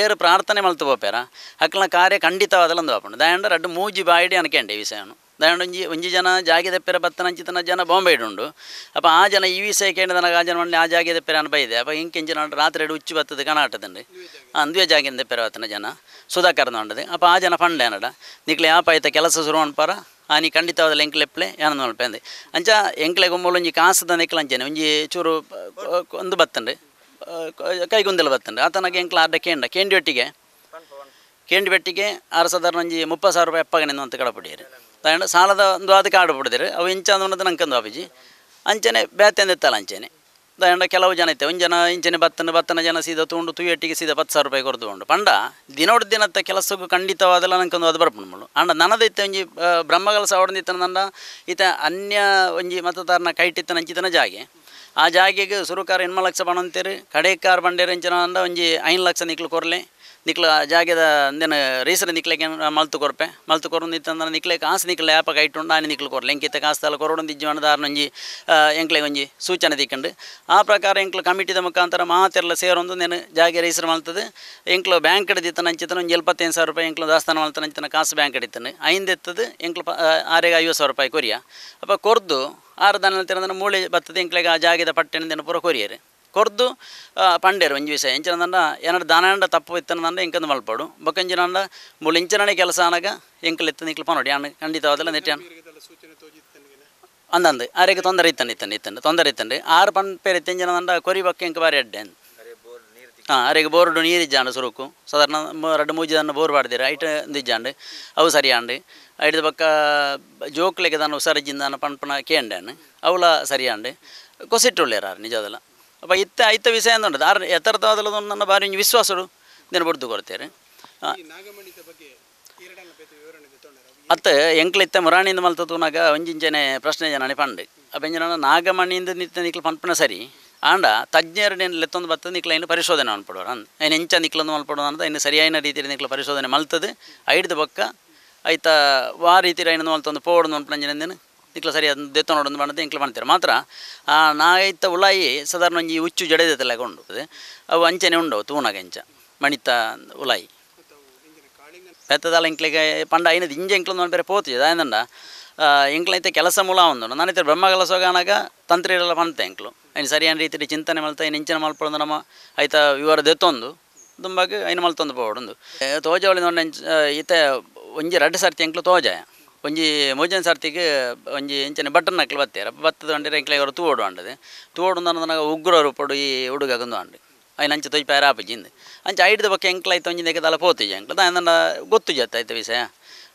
ಏರು ಪ್ರಾರ್ಥನೆ ಮಲ್ತು ಬೋಪೇರ ಹಕ್ಕಲ ಕಾರ್ಯ ಖಂಡಿತವಾದಲ್ಲ ಅಂದು ಬಾಪುಂಡು ದಾಯಂಡ ರಡ್ಡು ಮೂಜಿ ಬಾಯಿಡಿ ಅನ್ಕೊಂಡೆ ವಿಷಯನು ದಾಯಂಡ ಒಂಜಿ ಒಂಜಿ ಜನ ಜಾಗೆ ಬತ್ತನ ಅಂಚಿತನ ಜನ ಬಾಂಬೆ ಇಡುಂಡು ಅಪ್ಪ ಆ ಜನ ಈ ವಿಷಯ ಕೇಳಿದ ನನಗೆ ಆ ಜನ ಮಾಡಿ ಆ ಜಾಗೆ ದಪ್ಪೆರ ಅನುಭವ ಇದೆ ಅಪ್ಪ ಇಂಕೆಂಚಿ ಜನ ರಾತ್ರಿ ಎರಡು ಉಚ್ಚು ಬತ್ತದ ಕಣಾಟದಂಡಿ ಅಂದ್ವೇ ಜಾಗಿಂದ ದಪ್ಪೆರ ಬತ್ತನ ಜನ ಸುಧಾಕರ್ ಉಂಡದೆ ಅಪ್ಪ ಆ ಜನ ಫಂಡ್ ಏನಡ ನಿಕ್ಲೆ ಯಾಪ ಕೆಲಸ ಶುರು ಅನ್ಪಾರ ಆನಿ ಖಂಡಿತವಾದಲ್ಲ ಎಂಕ್ಲೆಪ್ಲೆ ಏನೊಂದು ಅಂದೆ ಅಂಚ ಎಂಕ್ಲೆ ಗೊಂಬಲ್ ಒಂಜಿ ಕಾಸದ ಅಂಚನೆ ಒಂಜಿ ಚೂರು ಒಂದು ಬತ್ತಂಡ್ರಿ ಕೈಗೊಂದೆಲ್ಲ ಬತ್ತಂಡ್ರಿ ಆತನಾಗ ಎಂಕ್ಲ ಅರ್ಧ ಕೇಂಡ ಕೇಂಡಿ ಒಟ್ಟಿಗೆ ಕೇಂಡಿ ಬೆಟ್ಟಿಗೆ ಆರು ಸಾಧಾರಣ ಒಂಜಿ ಮುಪ್ಪತ್ತು ಸಾವಿರ ರೂಪಾಯಿ ಎಪ್ಪಗನೆಂದು ಅಂತ ಕಡಪಡಿಯರು ತಾಂಡ ಸಾಲದ ಒಂದು ಅದಕ್ಕೆ ಆಡು ಬಿಡಿದಿರಿ ಅವು ಇಂಚ ಅಂದು ನಂಗೆ ಅಂದು ಆಪಿಜಿ ಅಂಚನೆ ಬೇತೆಂದೆತ್ತಲ್ಲ ಅಂಚನೆ ದಾಂಡ ಕೆಲವು ಜನ ಇತ್ತೆ ಒಂದು ಜನ ಇಂಚನೆ ಬತ್ತನ ಬತ್ತನ ಜನ ಸೀದಾ ತಗೊಂಡು ತುಯಟ್ಟಿಗೆ ಸೀದ ಪತ್ತು ಸಾವಿರ ರೂಪಾಯಿ ಕೊರದು ಉಂಡು ಪಂಡ ದಿನೋಡ್ ದಿನತ್ತ ಕೆಲಸಕ್ಕೂ ಖಂಡಿತವಾದಲ್ಲ ನನಗೆ ಅದು ಬರ್ಪುಂಡು ಅಂಡ ನನ್ನದ ಇತ್ತ ಒಂಜಿ ಬ್ರಹ್ಮಗಲ ಸಾವಡದ ಇತ್ತ ಇತ ಅನ್ಯ ಒಂಜಿ ಮತದಾರನ ಕೈಟಿತ್ತನ ಅಂಚಿತನ ಜಾಗೆ ಆ ಜಾಗೆಗೆ ಸುರುಕಾರ ಎಣ್ಮ ಲಕ್ಷ ಬಣ್ಣಂತೀರಿ ಕಡೆಕಾರ್ ಬಂಡೇರಿ ಅಂಚಿನ ಅಂದ ಒಂಜಿ ಐನ್ ಲಕ್ಷ ನಿಕ್ಲು ಕೊರ್ಲೆ ನಿಕ್ಲ ಜಾಗೆದ ಅಂದೆನ ರೇಸರ ನಿಕ್ಲೆಗೆ ಮಲ್ತು ಕೊರ್ಪೆ ಮಲ್ತು ಕೊರೊಂದಿತ್ತಂದ್ರೆ ನಿಕ್ಲೆ ಕಾಸು ನಿಕ್ಲೆ ಯಾಪಕ ಇಟ್ಟುಂಡು ಆನೆ ನಿಕ್ಲು ಕೊರಲೆ ಎಂಕಿತ್ತ ಕಾಸು ತಲೆ ಕೊರೊಡೊಂದಿಜ್ಜಿ ಮಣದಾರನೊಂಜಿ ಎಂಕ್ಲೆ ಒಂಜಿ ಸೂಚನೆ ದಿಕ್ಕಂಡು ಆ ಪ್ರಕಾರ ಎಂಕ್ಲು ಕಮಿಟಿದ ಮುಖಾಂತರ ಮಾತೆಲ್ಲ ಸೇರೊಂದು ನೆನ ಜಾಗೆ ರೀಸರ್ ಮಲ್ತದೆ ಎಂಕ್ಲು ಬ್ಯಾಂಕ್ ಹಿಡಿದಿತ್ತ ನಂಚಿತನ ಒಂದು ಎಲ್ಪತ್ತೈದು ಸಾವಿರ ರೂಪಾಯಿ ಎಂಕ್ಲು ದಾಸ್ತಾನ ಮಲ್ತ ನಂಚಿತನ ಕಾಸು ಬ್ಯಾಂಕ್ ಹಿಡಿತಾನೆ ಐಂದೆತ್ತದು ಎಂಕ್ಲು ಆರೇಗ ಐವತ್ತು ಸಾವಿರ ರೂಪಾಯಿ ಕೊರಿಯ ಅಪ್ಪ ಕೊರ್ದು ಆರು ದಾನ ತಿರಂದ್ರೆ ಮೂಳೆ ಬತ್ತದೆ ಎಂಕ್ಲೆಗೆ ಆ ಜಾಗದ ಪಟ್ಟಣದಿಂದ ಪೂರ ಕೊರಿಯರು ಕೊರ್ದು ಪಂಡೇರು ಒಂಜಿ ವಿಷಯ ಎಂಚಿನದಂಡ ಏನಡ ದಾನಂಡ ತಪ್ಪು ಇತ್ತನದಂಡ ಇಂಕಂದು ಮಲ್ಪಾಡು ಬೊಕ್ಕಂಚಿನಂಡ ಮೂಲ ಇಂಚನಣೆ ಕೆಲಸ ಆನಾಗ ಎಂಕಲ್ ಇತ್ತನ ಇಕ್ಕಲು ಪನೋಡಿ ಅಣ್ಣ ಖಂಡಿತವಾದಲ್ಲ ನೆಟ್ಟಿಯಾಣ ಅಂದಂದು ಆರೇಗೆ ತೊಂದರೆ ಇತ್ತನ ಇತ್ತನ ಇತ್ತನ ತೊಂದರೆ ಇತ್ತನ್ರಿ ಆರು ಪಂಪೇರು ಇತ್ತೆಂಚಿನದಂಡ ಕೊರಿ ಬಕ್ಕ ಇಂಕ ಬಾರಿ ಅಡ್ಡೆ ಹಾಂ ಅರೆಗೆ ಬೋರ್ಡು ನೀರು ಇಜ್ಜಾಂಡು ಸುರುಕು ಸಾಧಾರಣ ರೆಡ್ಡು ಮೂಜಿ ದನ್ನು ಬೋರ್ ಬಾಡ್ದಿರ ಐಟ್ ಇಜ್ಜಾಂಡು ಅವು ಸರಿಯಾಂಡು ಐಟದ ಪಕ್ಕ ಜೋಕ್ಲೆಗೆ ದಾನ ಉಸಾರಜಿಂದ ಪಣ್ಪಣ ಕೇಂಡಣ್ಣು ಅವಳ ಸರಿಯಾಂಡು ಕೊಸಿಟ್ಟುಳ್ಳೇರಾರು ನಿಜದಲ್ಲ ಅಪ್ಪ ಇತ್ತ ಇತ್ತ ವಿಷಯ ಅಂತ ಆರ್ ಎತ್ತರದಾದಲ್ಲದ ನನ್ನ ಬಾರಿ ವಿಶ್ವಾಸರು ನಾನು ಬಡ್ದು ಕೊಡ್ತೇನೆ ಅತ್ತ ಇತ್ತ ಮುರಾಣಿಯಿಂದ ಮಲ್ತ ತೂನಾಗ ಒಂಜಿಂಚನೆ ಪ್ರಶ್ನೆ ಜನನೆ ಪಂಡು ಅಪ್ಪಂಜನ ನಾಗಮಣಿಯಿಂದ ನಿತ್ತ ನಿಕ್ಲು ಪಂಪನ ಸರಿ ಆಂಡ ತಜ್ಞರು ನೇನು ಲೆತ್ತೊಂದು ಬರ್ತದೆ ನಿಕ್ಲ ಇನ್ನು ಪರಿಶೋಧನೆ ಅನ್ಪಡೋರು ಅಂದ್ ಏನು ಎಂಚ ನಿಕ್ಲೊಂದು ಮಲ್ಪಡೋದು ಅಂತ ಇನ್ನು ಸರಿಯಾದ ರೀತಿಯಲ್ಲಿ ನಿಕ್ಲು ಪರಿಶೋಧನೆ ಮಲ್ತದೆ ಐಡ್ದ ಪಕ್ಕ ಆಯ್ತಾ ವಾ ರೀತಿ ಐನೊಂದು ಮಲ್ತೊಂದು ಪೋಡ್ದು ಅನ್ಪಂಜನೇನು ಇಂಕ್ಲ ಸರಿ ಅದನ್ನು ದೇತ ಒಂದು ಮಾಡೋದು ಇಂಕ್ಲ ಮಾಡ್ತೀರ ಮಾತ್ರ ನಾಯಿತ ಉಲಾಯಿ ಸಾಧಾರಣ ಈ ಹುಚ್ಚು ಜಡೆದೆತ್ತಲಾಗ ಉಂಡು ಅವು ಅಂಚನೆ ಉಂಡು ತೂನಾಗ ಎಂಚ ಮಣಿತ ಉಲಾಯಿ ಬೆತ್ತದಾಲ ಇಂಕ್ಲಿಗೆ ಪಂಡ ಐನದು ಇಂಜೆ ಇಂಕ್ಲೊಂದು ಬೇರೆ ಪೋತಿ ಇಂಕ್ಲ ಐತೆ ಕೆಲಸ ಮೂಲ ಒಂದು ಐತೆ ಬ್ರಹ್ಮ ಕೆಲಸಗಾನಾಗ ತಂತ್ರಿರಲ್ಲ ಬಂತೆ ಇಂಕ್ಲು ಐನು ಸರಿಯಾದ ರೀತಿಯಲ್ಲಿ ಚಿಂತನೆ ಮಲ್ತ ಇನ್ನು ಇಂಚನ ಮಲ್ಪೊಂದು ನಮ್ಮ ಐತ ವಿವರ ದೆತ್ತೊಂದು ದುಂಬಾಗ ಐನು ಮಲ್ತೊಂದು ಪೋಡೊಂದು ತೋಜಾವಳಿ ನೋಡಿ ಈತ ಒಂಜಿ ರಡ್ಡು ಸರ್ತಿ ಎಂಕ್ಲು ತೋಜಾಯ ಒಂಜಿ ಮೋಜನ್ ಸರ್ತಿಗೆ ಒಂಜಿ ಎಂಚನೆ ಬಟನ್ ನಕ್ಲಿ ಬತ್ತೇರ ಬತ್ತದ ಒಂಡೆ ರೆಂಕ್ಲೆಗ್ ಅವರು ತೂವೋಡು ಅಂಡದೆ ತೂವೋಡು ನನಗೆ ಉಗ್ರ ರೂಪಡು ಈ ಹುಡುಗಂದು ಅಂಡೆ ಅಯ್ಯ ಅಂಚೆ ತೊಯ್ ಪ್ಯಾರ ಆಪಜಿಂದ ಅಂಚೆ ಐಡ್ದ ಬಗ್ಗೆ ಎಂಕ್ಲ ಆಯ್ತು ಒಂಜಿ ಎಕ್ಕೆದಾಲ ಪೋತಿಜ ಎಂಕ್ಲ ನನ್ನ ಗೊತ್ತು ಜತ್ತ ಆಯ್ತು ವಿಷಯ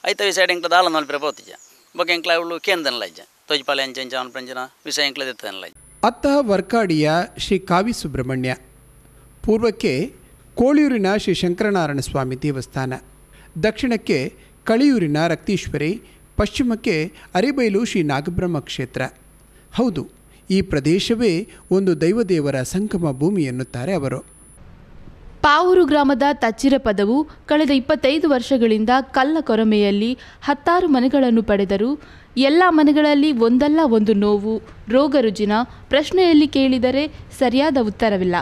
ಆಯ್ತು ವಿಷಯ ಎಂಕ್ಲ ದಾಲ ನಲ್ಪರೆ ಪೋತಿಜ ಬಗ್ಗೆ ಎಂಕ್ಲ ಅವಳು ಕೇಂದ್ರನಲ್ಲ ತೊಯ್ ಪಾಲೆ ಎಂಚೆ ಎಂಚೆ ಅವನ ಪ್ರಂಜನ ವಿಷಯ ಎಂಕ್ಲ ದಿತ್ತನಲ್ಲ ಅತ್ತ ವರ್ಕಾಡಿಯ ಶ್ರೀ ಕಾವಿ ಸುಬ್ರಹ್ಮಣ್ಯ ಪೂರ್ವಕ್ಕೆ ಕೋಳಿಯೂರಿನ ಶ್ರೀ ಶಂಕರನಾರಾಯಣ ಸ್ವಾಮಿ ದೇವಸ್ಥಾನ ದಕ್ಷಿಣಕ್ಕೆ ಕಳಿಯೂರಿನ ರಕ್ತೀಶ್ವರಿ ಪಶ್ಚಿಮಕ್ಕೆ ಅರಿಬೈಲು ಶ್ರೀ ನಾಗಬ್ರಹ್ಮ ಕ್ಷೇತ್ರ ಹೌದು ಈ ಪ್ರದೇಶವೇ ಒಂದು ದೈವದೇವರ ಸಂಗಮ ಭೂಮಿ ಎನ್ನುತ್ತಾರೆ ಅವರು ಪಾವೂರು ಗ್ರಾಮದ ತಚ್ಚಿರ ಪದವು ಕಳೆದ ಇಪ್ಪತ್ತೈದು ವರ್ಷಗಳಿಂದ ಕಲ್ಲ ಕೊರಮೆಯಲ್ಲಿ ಹತ್ತಾರು ಮನೆಗಳನ್ನು ಪಡೆದರು ಎಲ್ಲ ಮನೆಗಳಲ್ಲಿ ಒಂದಲ್ಲ ಒಂದು ನೋವು ರೋಗ ರುಜಿನ ಪ್ರಶ್ನೆಯಲ್ಲಿ ಕೇಳಿದರೆ ಸರಿಯಾದ ಉತ್ತರವಿಲ್ಲ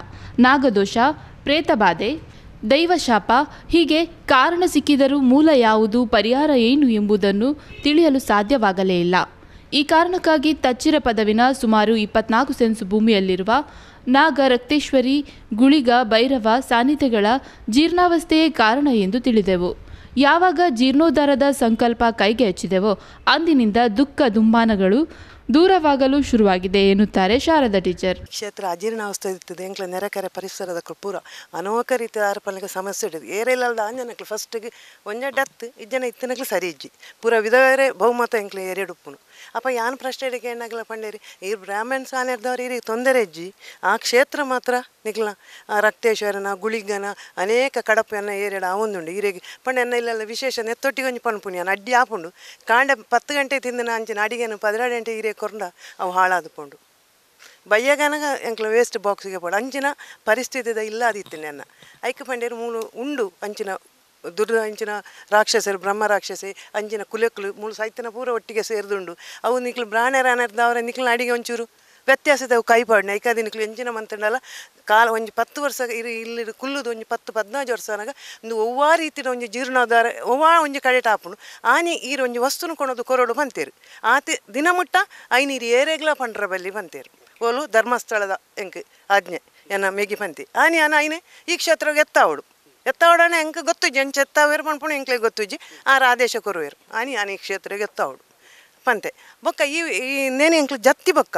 ನಾಗದೋಷ ಪ್ರೇತಬಾಧೆ ದೈವಶಾಪ ಹೀಗೆ ಕಾರಣ ಸಿಕ್ಕಿದರೂ ಮೂಲ ಯಾವುದು ಪರಿಹಾರ ಏನು ಎಂಬುದನ್ನು ತಿಳಿಯಲು ಸಾಧ್ಯವಾಗಲೇ ಇಲ್ಲ ಈ ಕಾರಣಕ್ಕಾಗಿ ತಚ್ಚಿರ ಪದವಿನ ಸುಮಾರು ಇಪ್ಪತ್ನಾಲ್ಕು ಸೆನ್ಸ್ ಭೂಮಿಯಲ್ಲಿರುವ ನಾಗ ರಕ್ತೇಶ್ವರಿ ಗುಳಿಗ ಭೈರವ ಸಾನ್ನಿಧ್ಯಗಳ ಜೀರ್ಣಾವಸ್ಥೆಯೇ ಕಾರಣ ಎಂದು ತಿಳಿದೆವು ಯಾವಾಗ ಜೀರ್ಣೋದ್ಧಾರದ ಸಂಕಲ್ಪ ಕೈಗೆ ಹಚ್ಚಿದೆವೋ ಅಂದಿನಿಂದ ದುಃಖ ದುಂಬಾನಗಳು ದೂರವಾಗಲು ಶುರುವಾಗಿದೆ ಎನ್ನುತ್ತಾರೆ ಶಾರದಾ ಟೀಚರ್ ಕ್ಷೇತ್ರ ಇರ್ತದೆ ಎಂಕ್ಲ ನೆರೆಕರೆ ಪರಿಸರದ ಕೃಪೂರ ಅನೋಕ ರೀತಿಯ ಆರಪಲ್ಗೆ ಸಮಸ್ಯೆ ಇಡಿದೆ ಏರಿಲ್ಲದ ಆಂಜನಕ್ಲು ಫಸ್ಟ್ಗೆ ಒಂಜ ಡತ್ ಇಜ್ಜನ ಇತ್ತಿನಕ್ಲು ಸರಿ ಇಜ್ಜಿ ಪೂರ ವಿಧವೇ ಬಹುಮತ ಎಂಕ್ಲ ಏರಿಡುಪ್ಪುನು ಅಪ್ಪ ಯಾನ್ ಇಡಿಗೆ ಏನಾಗಲ ಪಂಡೇರಿ ಈ ಬ್ರಾಹ್ಮಣ್ಸ್ ಆನೆರ್ದವ್ರು ಇರಿ ತೊಂದರೆ ಇಜ್ಜಿ ಆ ಕ್ಷೇತ್ರ ಮಾತ್ರ ಆ ರಕ್ತೇಶ್ವರನ ಗುಳಿಗನ ಅನೇಕ ಕಡಪೆಯನ್ನ ಏರಿಯಡ ಆವೊಂದುಂಡು ಪಂಡ ಎನ್ನ ಇಲ್ಲೆಲ್ಲ ವಿಶೇಷ ನೆತ್ತೊಟ್ಟಿಗೆ ಒಂಜಿ ಪನ್ಪುನಿ ಅಡ್ಡಿ ಆಪುಂಡು ಕಾಂಡ ಪತ್ತು ಗಂಟೆ ನಾ ಅಂಚಿನ ಅಡಿಗೆನು ಪದಿನಾರು ಗಂಟೆ ಈರೇಕು ಕೊರ್ಲ ಅವು ಹಾಳಾದುಕೊಂಡು ಬಯ್ಯಗನಗ ಎಂಕ್ಲ ವೇಸ್ಟ್ ಬಾಕ್ಸಿಗೆ ಪೋಡು ಅಂಚಿನ ಪರಿಸ್ಥಿತಿದ ಇಲ್ಲಾದಿತ್ತು ನನ್ನ ಐಕ ಪಂಡೇರು ಉಂಡು ಅಂಚಿನ ದುರ್ದ ಅಂಚಿನ ರಾಕ್ಷಸರು ಬ್ರಹ್ಮ ರಾಕ್ಷಸಿ ಅಂಚಿನ ಕುಲೆಕ್ಲು ಮೂಲು ಸಾಹಿತ್ಯನ ಪೂರ ಒಟ್ಟಿಗೆ ಸೇರಿದುಂಡು ಅವು ನಿಕ್ಲು ಬ್ರಾಣ ರಾಣರ್ದ ಅವರ ನಿಕ್ಲನ ಅಡಿಗೆ ಒಂಚೂರು ವ್ಯತ್ಯಾಸದ ಕೈಪಾಡಿನ ದಿನ ಎಂಜಿನ ಮಂತಂಡಲ ಕಾಲ ಒಂಜಿ ಪತ್ತು ವರ್ಷ ಇರಿ ಇಲ್ಲಿ ಕುಲ್ಲುದು ಒಂಜಿ ಪತ್ತು ಪದಿನಾಲ್ಕು ವರ್ಷ ಅನಗ ಒಂದು ಒವ್ವ ರೀತಿಯ ಒಂಜಿ ಜೀರ್ಣೋದ್ಧಾರ ಒವ್ವ ಒಂಜಿ ಕಡೆ ಆಪುಂಡು ಆನಿ ಈ ಒಂಜಿ ವಸ್ತುನು ಕೊಡೋದು ಕೊರೋಡು ಬಂತೇರು ಆತೆ ದಿನಮುಟ್ಟ ಐನೀರು ಏರೆಗ್ಲ ಪಂಡ್ರ ಬಲ್ಲಿ ಬಂತೇರು ಓಲು ಧರ್ಮಸ್ಥಳದ ಎಂಕ್ ಆಜ್ಞೆ ಎನ್ನ ಮೇಗಿ ಪಂತಿ ಆನಿ ಅನ ಐನೆ ಈ ಕ್ಷೇತ್ರ ಎತ್ತಾವಡು ಎತ್ತಾವಡಾನೆ ಎಂಕ ಗೊತ್ತುಜಿ ಎಂಚ ಎತ್ತಾವೇರು ಪಂಡ್ಪುಣು ಎಂಕ್ಲೆ ಗೊತ್ತುಜಿ ಆರ ಆದೇಶ ಕೊರುವೇರು ಆನಿ ಆನಿ ಕ್ಷೇತ್ರ ಎತ್ತಾವಡು ಪಂತೆ ಬೊಕ್ಕ ಈ ನೇನೆ ಎಂಕ್ಲು ಜತ್ತಿ ಬೊಕ್ಕ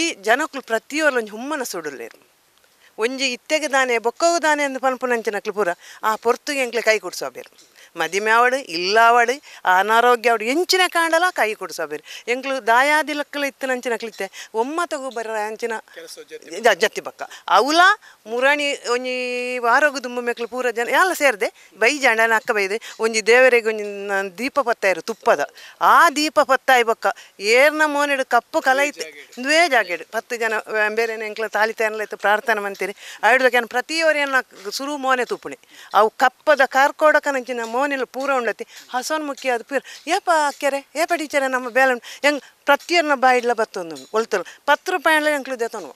ಈ ಜನೊಕ್ಲು ಪ್ರತಿಯೊಂದು ಹುಮ್ಮನ ಸುಡುಲ್ಲೇರು ಒಂಜಿ ಇತ್ತೆಗೆ ದಾನೆ ಬೊಕ್ಕಗು ದಾನೆ ಅಂದ್ ಪೂರ ಆ ಪೊರ್ತುಗೆ ಎಂಕ್ಲೆ ಕೈ ಕೊಡ್ಸೋಬೇರು ಮದಿಮೆ ಇಲ್ಲ ಅವಳು ಅನಾರೋಗ್ಯ ಅವಳು ಎಂಚಿನ ಕಾಂಡಲ ಕೈ ಕೊಡಿಸಬೇರಿ ಎಂಕ್ಲು ದಾಯಾದಿಲಕ್ಕಲು ಇತ್ತನಂಚಿನ ಕ್ಲಿತ್ತೆ ಒಮ್ಮ ತಗೋ ಬರ ಅಂಚಿನ ಜತ್ತಿ ಪಕ್ಕ ಅವಲ ಮುರಾಣಿ ಒಂಜಿ ವಾರೋಗ ತುಂಬ ಮೆಕ್ಲು ಪೂರ ಜನ ಎಲ್ಲ ಸೇರಿದೆ ಬೈ ಜಾಂಡ ಅಕ್ಕ ಬೈದೆ ಒಂಜಿ ದೇವರಿಗೆ ಒಂಜಿ ದೀಪ ಪತ್ತಾಯಿರು ತುಪ್ಪದ ಆ ದೀಪ ಪತ್ತಾಯಿ ಪಕ್ಕ ಏರ್ನ ಮೋನೆಡು ಕಪ್ಪು ಕಲೈತೆ ದ್ವೇ ಜಾಗೆಡು ಪತ್ತು ಜನ ಬೇರೆ ಎಂಕ್ಲ ತಾಲಿ ತೇನಲೈತೆ ಪ್ರಾರ್ಥನೆ ಮಂತೀರಿ ಆಯ್ಡ್ದಕ್ಕೆ ಪ್ರತಿಯವರು ಸುರು ಮೋನೆ ತುಪ್ಪಣಿ ಅವು ಕಪ್ಪದ ನಂಚಿನ ಮೋ ಮೋನಿಲ ಪೂರ ಉಂಡತಿ ಹಸೋನ್ ಮುಖ್ಯ ಅದು ಪೀರ್ ಏಪ ಅಕ್ಕರೆ ಏಪ ಟೀಚರ ನಮ್ಮ ಬೇಲ ಹೆಂಗ್ ಪ್ರತಿಯೊಂದು ಬಾಯಿಡ್ಲ ಬತ್ತೊಂದು ಒಳ್ತಲ್ಲ ಪತ್ ರೂಪಾಯಿ ಎಂಕ್ಲು ದೇತನು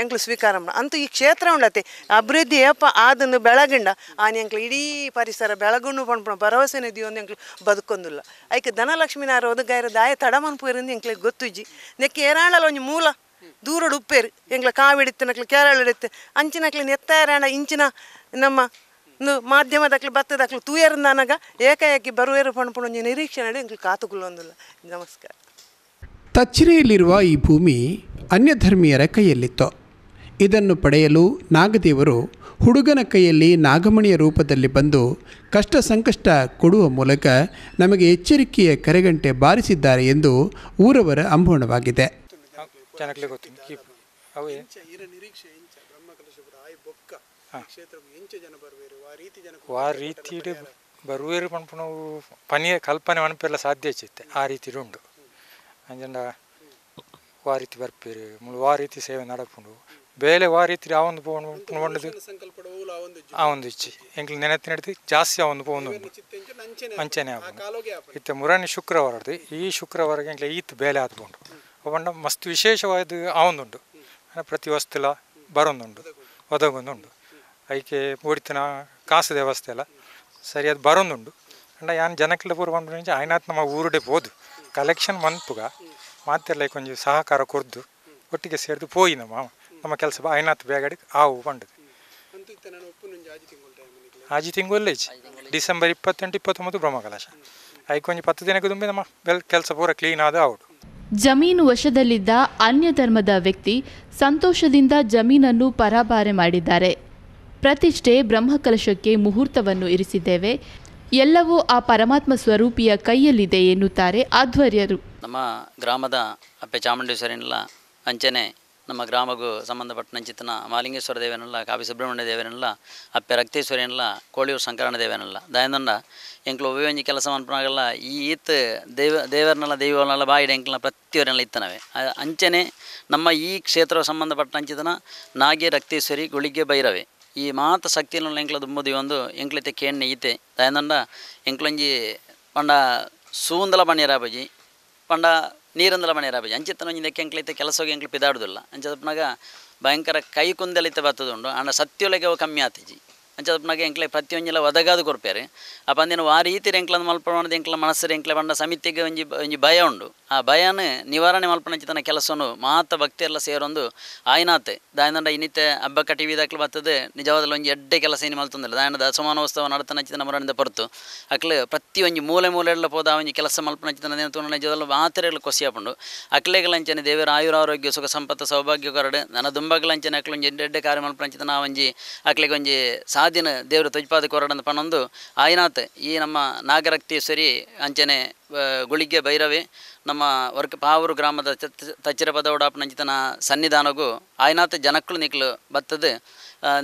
ಎಂಕ್ಲು ಸ್ವೀಕಾರ ಅಂತೂ ಈ ಕ್ಷೇತ್ರ ಉಂಡತಿ ಅಭಿವೃದ್ಧಿ ಏಪ ಆದನ್ನು ಬೆಳಗಿಂಡ ಆನೆ ಎಂಕ್ಲು ಇಡೀ ಪರಿಸರ ಬೆಳಗುಂಡು ಪಂಪಣ ಭರವಸೆ ನಿಧಿ ಒಂದು ಎಂಕ್ಲು ಬದುಕೊಂದಿಲ್ಲ ಐಕೆ ಧನಲಕ್ಷ್ಮಿನಾರ ಒದಗಾಯಿರ ದಾಯ ತಡಮನ್ಪೂರಿಂದ ಎಂಕ್ಲಿ ಗೊತ್ತುಜ್ಜಿ ನೆಕ್ಕೆ ಏರಾಳಲ್ಲ ಒಂದು ಮೂಲ ದೂರಡು ಉಪ್ಪೇರು ಎಂಕ್ಲ ಕಾವಿಡಿತ್ತ ನಕ್ಲು ಕೇರಳ ಇಡುತ್ತೆ ಅಂಚಿನಕ್ಲಿ ನೆತ್ತಾಯರಾಣ ಇಂಚಿನ ನಮ್ಮ ಇಂದು ಮಾಧ್ಯಮದಕ್ಲು ಬತ್ತದಕ್ಲು ತೂಯರ್ ನನಗ ಏಕಾಏಕಿ ಬರುವೇರು ಪಣಪಣೊಂಜಿ ನಿರೀಕ್ಷೆ ನಡೆ ಇಂಕ್ಲು ನಮಸ್ಕಾರ ತಚ್ಚಿರೆಯಲ್ಲಿರುವ ಈ ಭೂಮಿ ಅನ್ಯಧರ್ಮೀಯರ ಕೈಯಲ್ಲಿತ್ತು ಇದನ್ನು ಪಡೆಯಲು ನಾಗದೇವರು ಹುಡುಗನ ಕೈಯಲ್ಲಿ ನಾಗಮಣಿಯ ರೂಪದಲ್ಲಿ ಬಂದು ಕಷ್ಟ ಸಂಕಷ್ಟ ಕೊಡುವ ಮೂಲಕ ನಮಗೆ ಎಚ್ಚರಿಕೆಯ ಕರೆಗಂಟೆ ಬಾರಿಸಿದ್ದಾರೆ ಎಂದು ಊರವರ ಅಂಬೋಣವಾಗಿದೆ ಕ್ಷೇತ್ರ ಆ ರೀತಿ ಬರುವೇರು ಪಂಪ ಪನಿಯ ಕಲ್ಪನೆ ಮನಪೆಲ್ಲ ಸಾಧ್ಯ ಹೆಚ್ಚಿತ್ತೆ ಆ ರೀತಿ ಉಂಡು ಅಂಜಂಡ ಆ ರೀತಿ ಬರ್ಪೇರು ಮುಳು ಆ ರೀತಿ ಸೇವೆ ನಡಪುಂಡು ಬೇಲೆ ಆ ರೀತಿ ಆ ಒಂದು ಪೋಣದು ಆ ಒಂದು ಇಚ್ಚಿ ಎಂಕ್ಲು ನೆನತಿ ನಡೆದು ಜಾಸ್ತಿ ಆ ಒಂದು ಪೋಂದು ಅಂಚನೆ ಆಗ್ಬೋದು ಇತ್ತೆ ಮುರಾಣಿ ಶುಕ್ರವಾರದು ಈ ಶುಕ್ರವಾರ ಎಂಕ್ಲೆ ಈತ್ ಬೇಲೆ ಆದ್ಕೊಂಡು ಅವಂಡ ಮಸ್ತ್ ವಿಶೇಷವಾದ ಆ ಒಂದುಂಡು ಪ್ರತಿ ವಸ್ತುಲ ಬರೊಂದುಂಡು ಒದಗೊಂದುಂಡು ಐಕೆ ಮೂಡಿತನ ಕಾಸು ವ್ಯವಸ್ಥೆ ಎಲ್ಲ ಸರಿಯಾದ ಬರೋಂದುಂಡು ಅಂಡ ಯಾನ್ ಜನಕ್ಕೆಲ್ಲ ಪೂರ ಬಂದ್ರೆ ಆಯ್ನಾತ್ ನಮ್ಮ ಊರುಡೆ ಹೋದು ಕಲೆಕ್ಷನ್ ಮಂತ್ಪುಗ ಮಾತೆಲ್ಲ ಕೊಂಚ ಸಹಕಾರ ಕೊರ್ದು ಒಟ್ಟಿಗೆ ಸೇರಿದು ಪೋಯಿ ನಮ್ಮ ನಮ್ಮ ಕೆಲಸ ಆಯ್ನಾತ್ ಬೇಗಡೆ ಆವು ಬಂಡದು ಆಜಿ ತಿಂಗಲ್ಲೇ ಡಿಸೆಂಬರ್ ಇಪ್ಪತ್ತೆಂಟು ಇಪ್ಪತ್ತೊಂಬತ್ತು ಬ್ರಹ್ಮಕಲಾಶ ಐಕೊಂಜಿ ಪತ್ತು ದಿನಕ್ಕೆ ತುಂಬಿ ನಮ್ಮ ಕೆಲಸ ಪೂರ ಕ್ಲೀನ್ ಆದ ಅವಡು ಜಮೀನು ವಶದಲ್ಲಿದ್ದ ಅನ್ಯ ಧರ್ಮದ ವ್ಯಕ್ತಿ ಸಂತೋಷದಿಂದ ಜಮೀನನ್ನು ಪರಾಭಾರೆ ಮಾಡಿದ್ದಾರೆ ಪ್ರತಿಷ್ಠೆ ಬ್ರಹ್ಮಕಲಶಕ್ಕೆ ಮುಹೂರ್ತವನ್ನು ಇರಿಸಿದ್ದೇವೆ ಎಲ್ಲವೂ ಆ ಪರಮಾತ್ಮ ಸ್ವರೂಪಿಯ ಕೈಯಲ್ಲಿದೆ ಎನ್ನುತ್ತಾರೆ ಆಧ್ವರ್ಯರು ನಮ್ಮ ಗ್ರಾಮದ ಅಪ್ಪೆ ಚಾಮುಂಡೇಶ್ವರಿನೆಲ್ಲ ಅಂಚನೆ ನಮ್ಮ ಗ್ರಾಮಗೂ ಸಂಬಂಧಪಟ್ಟ ನಂಚಿತನ ಮಾಲಿಂಗೇಶ್ವರ ದೇವನಲ್ಲ ಕಾವಿ ಸುಬ್ರಹ್ಮಣ್ಯ ದೇವನಲ್ಲ ಅಪ್ಪೆ ರಕ್ತೇಶ್ವರಿಯನ್ನೆಲ್ಲ ಕೋಳಿಯೂರು ಸಂಕರಣ ದೇವನಲ್ಲ ದಯನಂಡ ಎಂಕ್ಲು ಉಪಯೋಗಿ ಕೆಲಸ ಮನ್ಪನಾಗೆಲ್ಲ ಈ ದೇವ ದೇವರನ್ನೆಲ್ಲ ದೇವಿಗಳನ್ನೆಲ್ಲ ಬಾಯಿಡೆ ಎಂಕ್ಲ ಪ್ರತಿಯವರೆಲ್ಲ ಇತ್ತನವೆ ಅಂಚನೆ ನಮ್ಮ ಈ ಕ್ಷೇತ್ರ ಸಂಬಂಧಪಟ್ಟ ನಂಚಿತನ ನಾಗೆ ರಕ್ತೇಶ್ವರಿ ಗುಳಿಗೆ ಭೈರವೆ ಈ ಮಾತ ಶಕ್ತಿಯಲ್ಲಿ ಎಂಕ್ಲ ದುಂಬುದಿ ಒಂದು ಎಂಕ್ಲೈತೆ ಕೇಣ್ಣೆ ಈತೆ ದಾಯಂದಂಡ ಎಂಕ್ಲಂಜಿ ಪಂಡ ಸೂಂದಲ ಬಣ್ಣಿಯರ ಬಜಿ ಪಂಡ ನೀರಂದಲ ಬಣ್ಣಿಯರ ಬಜಿ ಎಂಕ್ಲೈತೆ ಕೆಲಸ ಹೋಗಿ ಕೆಲಸವಾಗಿ ಎಂಕ್ಲು ಪಿದಾಡುದಿಲ್ಲ ತಪ್ಪನಾಗ ಭಯಂಕರ ಕೈ ಕುಂದಲಿತ ಉಂಟು ಆಂಡ ಸತ್ಯೊಳಗೆ ಅವು ಕಮ್ಮಿ ಆತಿಜಿ ಅಂಚಾದಪ್ಪನಾಗೆ ಎಂಕ್ಲೆ ಒಂಜಿಲ ಒದಗಾದು ಕೊರ್ಪೆರೆ ಅಪ್ಪ ಅಂದಿನ ಆ ರೀತಿ ಎಂಕ್ಲನ ಮಲ್ಪಣದ ಎಂಕ್ಲ ಮನಸ್ಸರಿ ಎಂಕ್ಲೆ ಬಣ್ಣ ಸಮಿತಿಗೆ ಒಂಜಿ ಒಂಜಿ ಭಯ ಉಂಡು ಆ ಭಯನ ನಿವಾರಣೆ ಮಲ್ಪಣಚಿತನ ಕೆಲಸವನ್ನು ಮಾತ ಭಕ್ತಿಯೆಲ್ಲ ಸೇರೊಂದು ಆಯ್ನಾತೆ ದಾಯನಂಡ ಇನ್ನಿತ ಹಬ್ಬಕ್ಕ ಟಿ ವಿದಾಕ್ಲು ಬರ್ತದೆ ನಿಜವಾದಲ್ಲಿ ಒಂಜಿ ಎಡ್ಡೆ ಕೆಲಸ ಏನು ಮಲ್ತಂದಿಲ್ಲ ದಾಯನದ ಸಮಾನೋತ್ಸವ ನಡತನಚಿತನ ಮರಣದ ಪರ್ತು ಅಕ್ಲೆ ಪ್ರತಿ ಒಂಜಿ ಮೂಲೆ ಮೂಲೆಲ್ಲ ಪೋದ ಒಂಜಿ ಕೆಲಸ ಮಲ್ಪಣಚಿತನ ಏನು ತೋಣ ನಿಜವಾದಲ್ಲಿ ಕೊಸಿ ಕೊಸಿಯಾಪುಂಡು ಅಕ್ಲೆಗಳಂಚನೆ ದೇವರ ಆಯುರ ಆರೋಗ್ಯ ಸುಖ ಸಂಪತ್ತ ಸೌಭಾಗ್ಯ ಕೊರಡೆ ನನ್ನ ದುಂಬಗಳಂಚನೆ ಅಕ್ಲೊಂಜಿ ಎಡ್ಡೆ ಕಾರ್ಯ ಮಲ್ಪಣಚಿತನ ಒಂಜಿ ಒಂಜಿ ಸಾ ಆದಿನ ದೇವರು ತಜ್ಪಾದ ಕೊರಡನ ಪಣೊಂದು ಆಯ್ನಾಥ್ ಈ ನಮ್ಮ ನಾಗರಕ್ತೇಶ್ವರಿ ಅಂಚನೆ ಗುಳಿಗೆ ಭೈರವಿ ನಮ್ಮ ವರ್ಕ್ ಪಾವೂರು ಗ್ರಾಮದ ತಚ್ಚಿರ ಪದವಡಾಪನ ಅಂಚಿತನ ಸನ್ನಿಧಾನಗೂ ಆಯ್ನಾಥ್ ಜನಕ್ಕಳು ನಿಕ್ಲು ಬತ್ತದು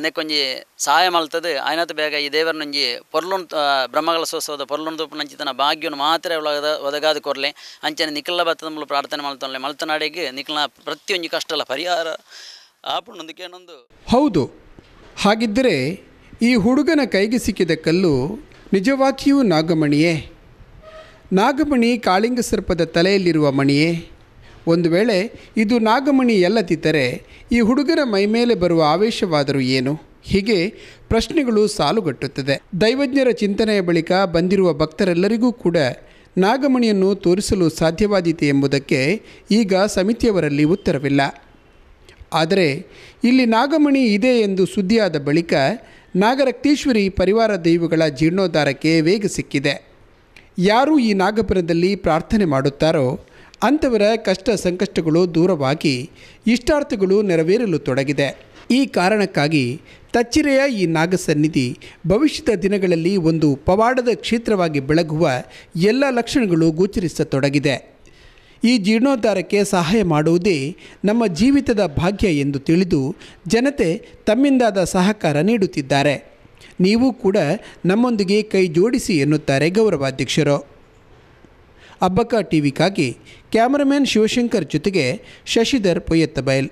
ನೆಕ್ಕೊಂಜಿ ಸಹಾಯ ಮಾಡ್ತದೆ ಆಯ್ನಾಥ ಬೇಗ ಈ ನಂಜಿ ಪೊರ್ಲು ಬ್ರಹ್ಮಗಳ ಸೋಸೋದ ಪೊರ್ಲು ತೂಪು ನಂಚಿತನ ಭಾಗ್ಯವನ್ನು ಮಾತ್ರ ಒಳಗದ ಒದಗಾದ ಕೊರ್ಲೆ ಅಂಚನೆ ನಿಕ್ಲ ಬತ್ತದ ಪ್ರಾರ್ಥನೆ ಮಾಡ್ತಾನೆ ಮಲ್ತನಾಡಿಗೆ ನಿಖಲ ಪ್ರತಿಯೊಂದು ಕಷ್ಟ ಅಲ್ಲ ಪರಿಹಾರ ಆಪಣ್ಣೊಂದಕ್ಕೆ ಏನೊಂದು ಹೌದು ಹಾಗಿದ್ದರೆ ಈ ಹುಡುಗನ ಕೈಗೆ ಸಿಕ್ಕಿದ ಕಲ್ಲು ನಿಜವಾಗಿಯೂ ನಾಗಮಣಿಯೇ ನಾಗಮಣಿ ಕಾಳಿಂಗ ಸರ್ಪದ ತಲೆಯಲ್ಲಿರುವ ಮಣಿಯೇ ಒಂದು ವೇಳೆ ಇದು ನಾಗಮಣಿ ಎಲ್ಲದಿದ್ದರೆ ಈ ಹುಡುಗನ ಮೈಮೇಲೆ ಬರುವ ಆವೇಶವಾದರೂ ಏನು ಹೀಗೆ ಪ್ರಶ್ನೆಗಳು ಸಾಲುಗಟ್ಟುತ್ತದೆ ದೈವಜ್ಞರ ಚಿಂತನೆಯ ಬಳಿಕ ಬಂದಿರುವ ಭಕ್ತರೆಲ್ಲರಿಗೂ ಕೂಡ ನಾಗಮಣಿಯನ್ನು ತೋರಿಸಲು ಸಾಧ್ಯವಾದೀತೆ ಎಂಬುದಕ್ಕೆ ಈಗ ಸಮಿತಿಯವರಲ್ಲಿ ಉತ್ತರವಿಲ್ಲ ಆದರೆ ಇಲ್ಲಿ ನಾಗಮಣಿ ಇದೆ ಎಂದು ಸುದ್ದಿಯಾದ ಬಳಿಕ ನಾಗರಕ್ತೇಶ್ವರಿ ಪರಿವಾರ ದೈವಗಳ ಜೀರ್ಣೋದ್ಧಾರಕ್ಕೆ ವೇಗ ಸಿಕ್ಕಿದೆ ಯಾರು ಈ ನಾಗಪುರದಲ್ಲಿ ಪ್ರಾರ್ಥನೆ ಮಾಡುತ್ತಾರೋ ಅಂಥವರ ಕಷ್ಟ ಸಂಕಷ್ಟಗಳು ದೂರವಾಗಿ ಇಷ್ಟಾರ್ಥಗಳು ನೆರವೇರಲು ತೊಡಗಿದೆ ಈ ಕಾರಣಕ್ಕಾಗಿ ತಚ್ಚಿರೆಯ ಈ ನಾಗಸನ್ನಿಧಿ ಭವಿಷ್ಯದ ದಿನಗಳಲ್ಲಿ ಒಂದು ಪವಾಡದ ಕ್ಷೇತ್ರವಾಗಿ ಬೆಳಗುವ ಎಲ್ಲ ಲಕ್ಷಣಗಳು ಗೋಚರಿಸತೊಡಗಿದೆ ಈ ಜೀರ್ಣೋದ್ಧಾರಕ್ಕೆ ಸಹಾಯ ಮಾಡುವುದೇ ನಮ್ಮ ಜೀವಿತದ ಭಾಗ್ಯ ಎಂದು ತಿಳಿದು ಜನತೆ ತಮ್ಮಿಂದಾದ ಸಹಕಾರ ನೀಡುತ್ತಿದ್ದಾರೆ ನೀವು ಕೂಡ ನಮ್ಮೊಂದಿಗೆ ಕೈ ಜೋಡಿಸಿ ಎನ್ನುತ್ತಾರೆ ಗೌರವಾಧ್ಯಕ್ಷರು ಅಬ್ಬಕ ಟಿವಿಗಾಗಿ ಕ್ಯಾಮರಾಮ್ಯಾನ್ ಶಿವಶಂಕರ್ ಜೊತೆಗೆ ಶಶಿಧರ್ ಪೊಯ್ಯತ್ತಬೈಲ್